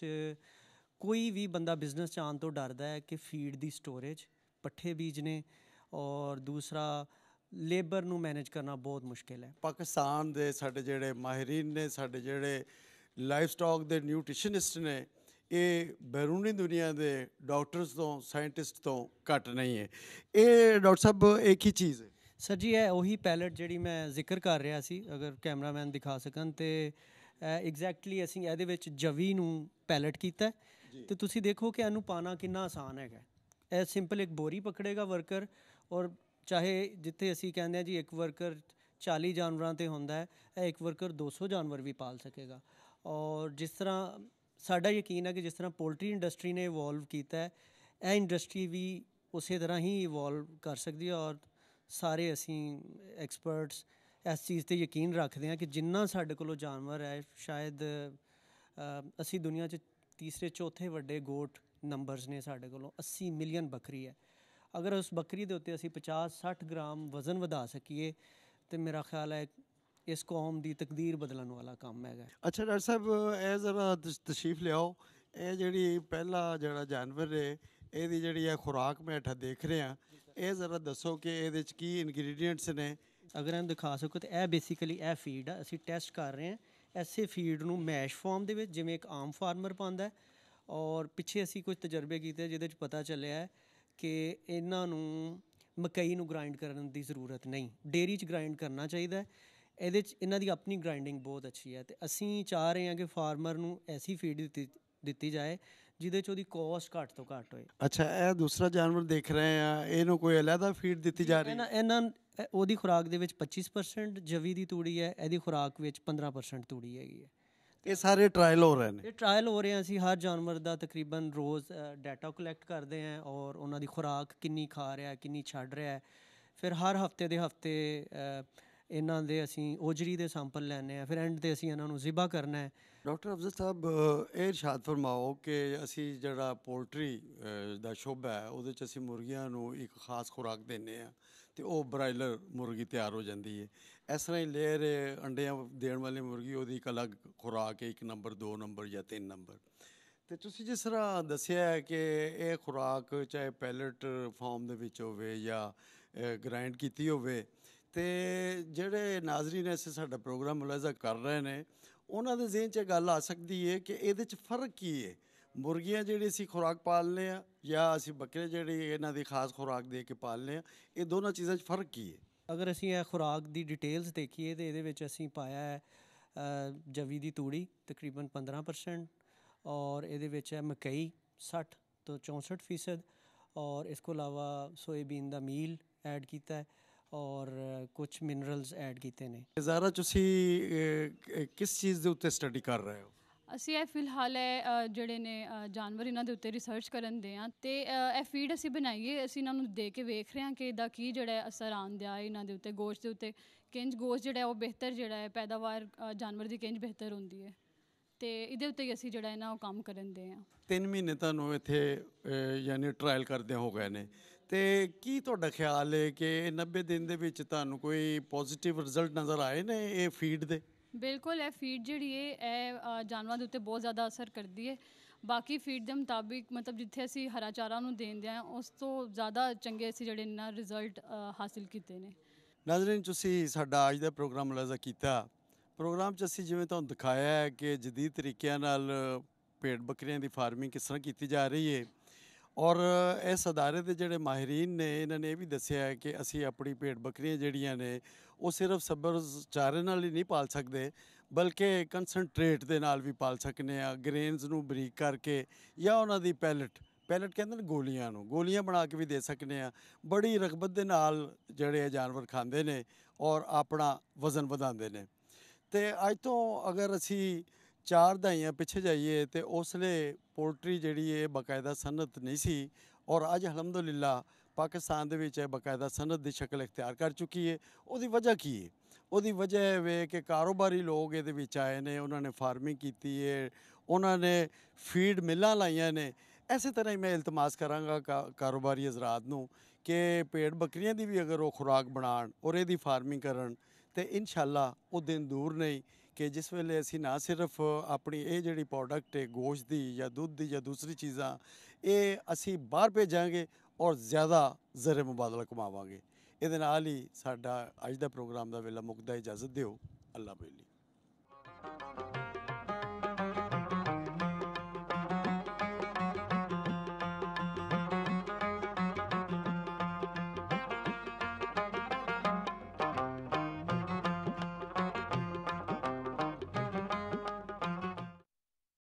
ਕੋਈ ਵੀ ਬੰਦਾ ਬਿਜ਼ਨਸ 'ਚ ਆਉਣ ਤੋਂ ਡਰਦਾ ਹੈ ਕਿ ਫੀਡ ਦੀ ਸਟੋਰੇਜ ਪੱਠੇ ਬੀਜ ਨੇ ਔਰ ਦੂਸਰਾ ਲੇਬਰ ਨੂੰ ਮੈਨੇਜ ਕਰਨਾ ਬਹੁਤ ਮੁਸ਼ਕਿਲ ਹੈ ਪਾਕਿਸਤਾਨ ਦੇ ਸਾਡੇ ਜਿਹੜੇ ਮਾਹਿਰੀਨ ਨੇ ਸਾਡੇ ਜਿਹੜੇ ਲਾਈਫ ਸਟਾਕ ਦੇ ਨਿਊਟ੍ਰੀਸ਼ਨਿਸਟ ਨੇ ਇਹ ਬੈਰੂਨੀ ਦੁਨੀਆ ਦੇ ਡਾਕਟਰਸ ਤੋਂ ਸਾਇੰਟਿਸਟ ਤੋਂ ਘੱਟ ਨਹੀਂ ਹੈ ਇਹ ਡਾਕਟਰ ਸਾਹਿਬ ਇੱਕ ਹੀ ਚੀਜ਼ ਹੈ ਸਰ ਜੀ ਇਹ ਉਹੀ ਪੈਲਟ ਜਿਹੜੀ ਮੈਂ ਜ਼ਿਕਰ ਕਰ ਰਿਹਾ ਸੀ ਅਗਰ ਕੈਮਰਾਮੈਨ ਦਿਖਾ ਸਕਣ ਤੇ ਐਗਜ਼ੈਕਟਲੀ ਅਸੀਂ ਇਹਦੇ ਵਿੱਚ ਜਵੀ ਨੂੰ ਪੈਲਟ ਕੀਤਾ ਤੇ ਤੁਸੀਂ ਦੇਖੋ ਕਿ ਇਹਨੂੰ ਪਾਣਾ ਕਿੰਨਾ ਆਸਾਨ ਹੈਗਾ ਇਹ ਸਿੰਪਲ ਇੱਕ ਬੋਰੀ ਪਕੜੇਗਾ ਵਰਕਰ ਔਰ ਚਾਹੇ ਜਿੱਥੇ ਅਸੀਂ ਕਹਿੰਦੇ ਆ ਜੀ ਇੱਕ ਵਰਕਰ 40 ਜਾਨਵਰਾਂ ਤੇ ਹੁੰਦਾ ਹੈ ਇਹ ਇੱਕ ਵਰਕਰ 200 ਜਾਨਵਰ ਵੀ ਪਾਲ ਸਕੇਗਾ ਔਰ ਜਿਸ ਤਰ੍ਹਾਂ ਸਾਡਾ ਯਕੀਨ ਹੈ ਕਿ ਜਿਸ ਤਰ੍ਹਾਂ ਪੋਲਟਰੀ ਇੰਡਸਟਰੀ ਨੇ ਇਵੋਲਵ ਕੀਤਾ ਹੈ ਇਹ ਇੰਡਸਟਰੀ ਵੀ ਉਸੇ ਤਰ੍ਹਾਂ ਹੀ ਇਵੋਲਵ ਕਰ ਸਕਦੀ ਹੈ ਔਰ ਸਾਰੇ ਅਸੀਂ ਐਕਸਪਰਟਸ ਇਸ ਚੀਜ਼ ਤੇ ਯਕੀਨ ਰੱਖਦੇ ਹਾਂ ਕਿ ਜਿੰਨਾ ਸਾਡੇ ਕੋਲੋਂ ਜਾਨਵਰ ਹੈ ਸ਼ਾਇਦ ਅਸੀਂ ਦੁਨੀਆ 'ਚ ਤੀਸਰੇ ਚੌਥੇ ਵੱਡੇ ਗੋਟ ਨੰਬਰਸ ਨੇ ਸਾਡੇ ਕੋਲੋਂ 80 ਮਿਲੀਅਨ ਬੱਕਰੀ ਹੈ ਅਗਰ ਉਸ ਬੱਕਰੀ ਦੇ ਉੱਤੇ ਅਸੀਂ 50 60 ਗ੍ਰਾਮ ਵਜ਼ਨ ਵਧਾ ਸਕੀਏ ਤੇ ਮੇਰਾ ਖਿਆਲ ਹੈ ਇਸ ਕੌਮ ਦੀ ਤਕਦੀਰ ਬਦਲਣ ਵਾਲਾ ਕੰਮ ਹੈਗਾ ਅੱਛਾ ਡਾਕਟਰ ਸਾਹਿਬ ਇਹ ਜ਼ਰਾ ਤਸ਼ਰੀਫ ਲਿਆਓ ਇਹ ਜਿਹੜੀ ਪਹਿਲਾ ਜਿਹੜਾ ਜਾਨਵਰ ਹੈ ਇਹਦੀ ਜਿਹੜੀ ਆ ਖੁਰਾਕ ਮੈਂ ਹੇਠਾਂ ਦੇਖ ਰਿਹਾ ਇਹ ਜ਼ਰਾ ਦੱਸੋ ਕਿ ਇਹਦੇ ਵਿੱਚ ਕੀ ਇਨਗਰੀਡੀਐਂਟਸ ਨੇ ਅਗਰ ਇਹਨੂੰ ਦਿਖਾ ਸਕੋ ਤਾਂ ਇਹ ਬੇਸਿਕਲੀ ਇਹ ਫੀਡ ਆ ਅਸੀਂ ਟੈਸਟ ਕਰ ਰਹੇ ਹਾਂ ਐਸੇ ਫੀਡ ਨੂੰ ਮੈਸ਼ ਫਾਰਮ ਦੇ ਵਿੱਚ ਜਿਵੇਂ ਇੱਕ ਆਮ ਫਾਰਮਰ ਪਾਉਂਦਾ ਔਰ ਪਿੱਛੇ ਅਸੀਂ ਕੁਝ ਤਜਰਬੇ ਕੀਤੇ ਜਿਹਦੇ ਵਿੱਚ ਪਤਾ ਚੱਲਿਆ ਹੈ ਕਿ ਇਹਨਾਂ ਨੂੰ ਮਕਈ ਨੂੰ ਗ੍ਰਾਈਂਡ ਕਰਨ ਦੀ ਜ਼ਰੂਰਤ ਨਹੀਂ ਡੇਰੀ 'ਚ ਗ੍ਰਾਈਂਡ ਕਰਨਾ ਚਾਹੀਦਾ ਇਹਦੇ 'ਚ ਇਹਨਾਂ ਦੀ ਆਪਣੀ ਗ੍ਰਾਈਂਡਿੰਗ ਬਹੁਤ ਅੱਛੀ ਹੈ ਤੇ ਅਸੀਂ ਚਾਹ ਰਹੇ ਹਾਂ ਕਿ ਫਾਰਮਰ ਨੂੰ ਐਸੀ ਫੀਡ ਦਿੱਤੀ ਦਿੱਤੀ ਜਾਏ ਜਿਹਦੇ ਚ ਉਹਦੀ ਕੋਸਟ ਘੱਟ ਤੋਂ ਘੱਟ ਹੋਏ ਅੱਛਾ ਇਹ ਦੂਸਰਾ ਜਾਨਵਰ ਦੇਖ ਰਹੇ ਆ ਇਹਨੂੰ ਕੋਈ ਅਲੱਗਾ ਫੀਡ ਦਿੱਤੀ ਜਾ ਰਹੀ ਹੈ ਇਹਨਾਂ ਉਹਦੀ ਖੁਰਾਕ ਦੇ ਵਿੱਚ 25% ਜਵੀ ਦੀ ਤੂੜੀ ਹੈ ਇਹਦੀ ਖੁਰਾਕ ਵਿੱਚ 15% ਤੂੜੀ ਹੈਗੀ ਹੈ ਇਹ ਸਾਰੇ ਟ੍ਰਾਇਲ ਹੋ ਰਹੇ ਨੇ ਇਹ ਟ੍ਰਾਇਲ ਹੋ ਰਹੇ ਆ ਅਸੀਂ ਹਰ ਜਾਨਵਰ ਦਾ ਤਕਰੀਬਨ ਰੋਜ਼ ਡਾਟਾ ਕਲੈਕਟ ਕਰਦੇ ਆ ਔਰ ਉਹਨਾਂ ਦੀ ਖੁਰਾਕ ਕਿੰਨੀ ਖਾ ਰਿਹਾ ਕਿੰਨੀ ਛੱਡ ਰਿਹਾ ਫਿਰ ਹਰ ਹਫਤੇ ਦੇ ਹਫਤੇ ਇਹਨਾਂ ਦੇ ਅਸੀਂ ਓਜਰੀ ਦੇ ਸੈਂਪਲ ਲੈਣੇ ਆ ਫਿਰ ਐਂਡ ਤੇ ਅਸੀਂ ਇਹਨਾਂ ਨੂੰ ਜ਼ਿਬਾ ਕਰਨਾ ਹੈ ਡਾਕਟਰ ਅਫਜ਼ਲ ਸਾਹਿਬ ਇਹ ਇਰਸ਼ਾਦ ਫਰਮਾਓ ਕਿ ਅਸੀਂ ਜਿਹੜਾ ਪੋਲਟਰੀ ਦਾ ਸ਼ੋਭਾ ਹੈ ਉਹਦੇ ਚ ਅਸੀਂ ਮੁਰਗੀਆਂ ਨੂੰ ਇੱਕ ਖਾਸ ਖੁਰਾਕ ਦਿੰਨੇ ਆ ਤੇ ਉਹ ਬ੍ਰਾਇਲਰ ਮੁਰਗੀ ਤਿਆਰ ਹੋ ਜਾਂਦੀ ਹੈ ਇਸ ਤਰ੍ਹਾਂ ਹੀ ਲੇਅਰ ਅੰਡਿਆਂ ਦੇਣ ਵਾਲੀ ਮੁਰਗੀ ਉਹਦੀ ਇੱਕ ਅਲੱਗ ਖੁਰਾਕ ਹੈ ਇੱਕ ਨੰਬਰ 2 ਨੰਬਰ ਜਾਂ 3 ਨੰਬਰ ਤੇ ਤੁਸੀਂ ਜਿਸ ਤਰ੍ਹਾਂ ਦੱਸਿਆ ਹੈ ਕਿ ਇਹ ਖੁਰਾਕ ਚਾਹੇ ਪੈਲਟ ਫਾਰਮ ਦੇ ਵਿੱਚ ਹੋਵੇ ਜਾਂ ਗ੍ਰਾਈਂਡ ਕੀਤੀ ਹੋਵੇ ਤੇ ਜਿਹੜੇ ਨਾਜ਼ਰੀਨ ਐਸੇ ਸਾਡਾ ਪ੍ਰੋਗਰਾਮ ਮੁਲਾਜ਼ਾ ਕਰ ਰਹੇ ਨੇ ਉਹਨਾਂ ਦੇ ਜ਼ਿਹਨ 'ਚ ਗੱਲ ਆ ਸਕਦੀ ਹੈ ਕਿ ਇਹਦੇ 'ਚ ਫਰਕ ਕੀ ਹੈ ਮੁਰਗੀਆਂ ਜਿਹੜੀ ਅਸੀਂ ਖੁਰਾਕ ਪਾਲਨੇ ਆ ਜਾਂ ਅਸੀਂ ਬੱਕਰੇ ਜਿਹੜੇ ਇਹਨਾਂ ਦੀ ਖਾਸ ਖੁਰਾਕ ਦੇ ਕੇ ਪਾਲਨੇ ਆ ਇਹ ਦੋਨਾਂ ਚੀਜ਼ਾਂ 'ਚ ਫਰਕ ਕੀ ਹੈ ਅਗਰ ਅਸੀਂ ਇਹ ਖੁਰਾਕ ਦੀ ਡਿਟੇਲਸ ਦੇਖੀਏ ਤੇ ਇਹਦੇ ਵਿੱਚ ਅਸੀਂ ਪਾਇਆ ਹੈ ਜਵੀ ਦੀ ਤੂੜੀ ਤਕਰੀਬਨ 15% ਔਰ ਇਹਦੇ ਵਿੱਚ ਹੈ ਮਕਈ 60 ਤੋਂ 64% ਔਰ ਇਸ ਤੋਂ ਇਲਾਵਾ ਸੋਇਬੀਨ ਦਾ ਮੀਲ ਐਡ ਕੀਤਾ ਹੈ ਔਰ ਕੁਝ ਮਿਨਰਲਸ ਐਡ ਕੀਤੇ ਨੇ ਜ਼ਾਰਾ ਤੁਸੀਂ ਕਿਸ ਚੀਜ਼ ਦੇ ਉੱਤੇ ਸਟੱਡੀ ਕਰ ਰਹੇ ਹੋ ਅਸੀਂ ਇਹ ਫਿਲਹਾਲ ਇਹ ਜਿਹੜੇ ਨੇ ਜਾਨਵਰ ਇਹਨਾਂ ਦੇ ਉੱਤੇ ਰਿਸਰਚ ਕਰਨ ਦੇ ਆ ਤੇ ਇਹ ਫੀਡ ਅਸੀਂ ਬਣਾਈਏ ਅਸੀਂ ਇਹਨਾਂ ਨੂੰ ਦੇ ਕੇ ਵੇਖ ਰਹੇ ਹਾਂ ਕਿ ਇਹਦਾ ਕੀ ਜਿਹੜਾ ਅਸਰ ਆਂਦਿਆ ਹੈ ਇਹਨਾਂ ਦੇ ਉੱਤੇ ਗੋਸ਼ਤ ਦੇ ਉੱਤੇ ਕਿੰਜ ਗੋਸ਼ ਜਿਹੜਾ ਉਹ ਬਿਹਤਰ ਜਿਹੜਾ ਹੈ ਪੈਦਾਵਾਰ ਜਾਨਵਰ ਦੀ ਕਿੰਜ ਬਿਹਤਰ ਹੁੰਦੀ ਹੈ ਤੇ ਇਹਦੇ ਉੱਤੇ ਹੀ ਅਸੀਂ ਜਿਹੜਾ ਇਹਨਾਂ ਉਹ ਕੰਮ ਕਰਨ ਦੇ ਆ ਤਿੰਨ ਮਹੀਨੇ ਤੁਹਾਨੂੰ ਇੱਥੇ ਯਾਨੀ ਟ੍ਰਾਇਲ ਕਰਦੇ ਹੋ ਗਏ ਨੇ ਤੇ ਕੀ ਤੁਹਾਡਾ ਖਿਆਲ ਹੈ ਕਿ 90 ਦਿਨ ਦੇ ਵਿੱਚ ਤੁਹਾਨੂੰ ਕੋਈ ਪੋਜ਼ਿਟਿਵ ਰਿਜ਼ਲਟ ਨਜ਼ਰ ਆਏ ਨੇ ਇਹ ਫੀਡ ਦੇ ਬਿਲਕੁਲ ਇਹ ਫੀਡ ਜਿਹੜੀ ਹੈ ਇਹ ਜਾਨਵਰਾਂ ਦੇ ਉੱਤੇ ਬਹੁਤ ਜ਼ਿਆਦਾ ਅਸਰ ਕਰਦੀ ਹੈ ਬਾਕੀ ਫੀਡ ਦੇ ਮੁਤਾਬਿਕ ਮਤਲਬ ਜਿੱਥੇ ਅਸੀਂ ਹਰਾ ਚਾਰਾ ਨੂੰ ਦੇਂਦੇ ਆ ਉਸ ਤੋਂ ਜ਼ਿਆਦਾ ਚੰਗੇ ਅਸੀਂ ਜਿਹੜੇ ਇਹਨਾਂ ਰਿਜ਼ਲਟ ਹਾਸਿਲ ਕੀਤੇ ਨੇ ਨਾਜ਼ਰੀਨ ਤੁਸੀਂ ਸਾਡਾ ਅੱਜ ਦਾ ਪ੍ਰੋਗਰਾਮ ਲਾਜ਼ਾ ਕੀਤਾ ਪ੍ਰੋਗਰਾਮ 'ਚ ਅਸੀਂ ਜਿਵੇਂ ਤੁਹਾਨੂੰ ਦਿਖਾਇਆ ਹੈ ਕਿ ਜਦੀਦ ਤਰੀਕਿਆਂ ਨਾਲ ਭੇਡ ਬੱਕਰੀਆਂ ਦੀ ਫਾਰਮਿੰਗ ਕਿਸ ਤਰ੍ਹਾਂ ਕੀਤੀ ਜਾ ਰਹੀ ਹੈ ਔਰ ਇਸ ਅਦਾਰੇ ਦੇ ਜਿਹੜੇ ਮਾਹਿਰੀਨ ਨੇ ਇਹਨਾਂ ਨੇ ਇਹ ਵੀ ਦੱਸਿਆ ਹੈ ਕਿ ਅਸੀਂ ਆਪਣੀ ਭੇਡ ਬੱਕਰੀਆਂ ਜਿਹੜੀਆਂ ਨੇ ਉਹ ਸਿਰਫ ਸਬਰ ਚਾਰੇ ਨਾਲ ਹੀ ਨਹੀਂ ਪਾਲ ਸਕਦੇ ਬਲਕਿ ਕਨਸੈਂਟਰੇਟ ਦੇ ਨਾਲ ਵੀ ਪਾਲ ਸਕਨੇ ਆ ਗ੍ਰੇਨਸ ਨੂੰ ਬਰੀਕ ਕਰਕੇ ਜਾਂ ਉਹਨਾਂ ਦੀ ਪੈਲਟ ਪੈਲਟ ਕਹਿੰਦੇ ਨੇ ਗੋਲੀਆਂ ਨੂੰ ਗੋਲੀਆਂ ਬਣਾ ਕੇ ਵੀ ਦੇ ਸਕਨੇ ਆ ਬੜੀ ਰਗਬਤ ਦੇ ਨਾਲ ਜਿਹੜੇ ਜਾਨਵਰ ਖਾਂਦੇ ਨੇ ਔਰ ਆਪਣਾ ਵਜ਼ਨ ਵਧਾਉਂਦੇ ਨੇ ਤੇ ਅੱਜ ਤੋਂ ਅਗਰ ਅਸੀਂ ਚਾਰ ਦਹਾਈਆਂ ਪਿੱਛੇ ਜਾਈਏ ਤੇ ਉਸਲੇ ਪੋਲਟਰੀ ਜਿਹੜੀ ਇਹ ਬਕਾਇਦਾ ਸਨਤ ਨਹੀਂ ਸੀ ਔਰ ਅੱਜ ਅਲਹਮਦੁਲਿਲਾ ਪਾਕਿਸਤਾਨ ਦੇ ਵਿੱਚ ਇਹ ਬਕਾਇਦਾ ਸਨਤ ਦੀ ਸ਼ਕਲ ਇਖਤਿਆਰ ਕਰ ਚੁੱਕੀ ਹੈ ਉਹਦੀ ਵਜ੍ਹਾ ਕੀ ਹੈ ਉਹਦੀ ਵਜ੍ਹਾ ਇਹ ਵੇ ਕਿ ਕਾਰੋਬਾਰੀ ਲੋਕ ਇਹਦੇ ਵਿੱਚ ਆਏ ਨੇ ਉਹਨਾਂ ਨੇ ਫਾਰਮਿੰਗ ਕੀਤੀ ਹੈ ਉਹਨਾਂ ਨੇ ਫੀਡ ਮਿਲਾਂ ਲਾਈਆਂ ਨੇ ਐਸੇ ਤਰ੍ਹਾਂ ਹੀ ਮੈਂ ਇਲਤਮਾਸ ਕਰਾਂਗਾ ਕਾਰੋਬਾਰੀ ਹਜ਼ਰਤ ਨੂੰ ਕਿ ਪੇੜ ਬੱਕਰੀਆਂ ਦੀ ਵੀ ਅਗਰ ਉਹ ਖੁਰਾਕ ਬਣਾਣ ਔਰ ਇਹਦੀ ਫਾਰਮਿੰਗ ਕਰਨ ਤੇ ਇਨਸ਼ਾਅੱਲਾ ਉਹ ਦਿਨ ਦੂਰ ਨਹੀਂ ਕਿ ਜਿਸ ਵੇਲੇ ਅਸੀਂ ਨਾ ਸਿਰਫ ਆਪਣੀ ਇਹ ਜਿਹੜੀ ਪ੍ਰੋਡਕਟ ਹੈ ਗੋਸ਼ ਦੀ ਜਾਂ ਦੁੱਧ ਦੀ ਜਾਂ ਦੂਸਰੀ ਚੀਜ਼ਾਂ ਇਹ ਅਸੀਂ ਬਾਹਰ ਭੇਜਾਂਗੇ ਔਰ ਜ਼ਿਆਦਾ ਜ਼ਰ ਮੁਬਾਦਲਾ ਕਮਾਵਾਂਗੇ ਇਹਦੇ ਨਾਲ ਹੀ ਸਾਡਾ ਅੱਜ ਦਾ ਪ੍ਰੋਗਰਾਮ ਦਾ ਵੇਲਾ ਮੁਕਦਾ ਇਜਾਜ਼ਤ ਦਿਓ ਅੱਲਾ ਬੇਲੀ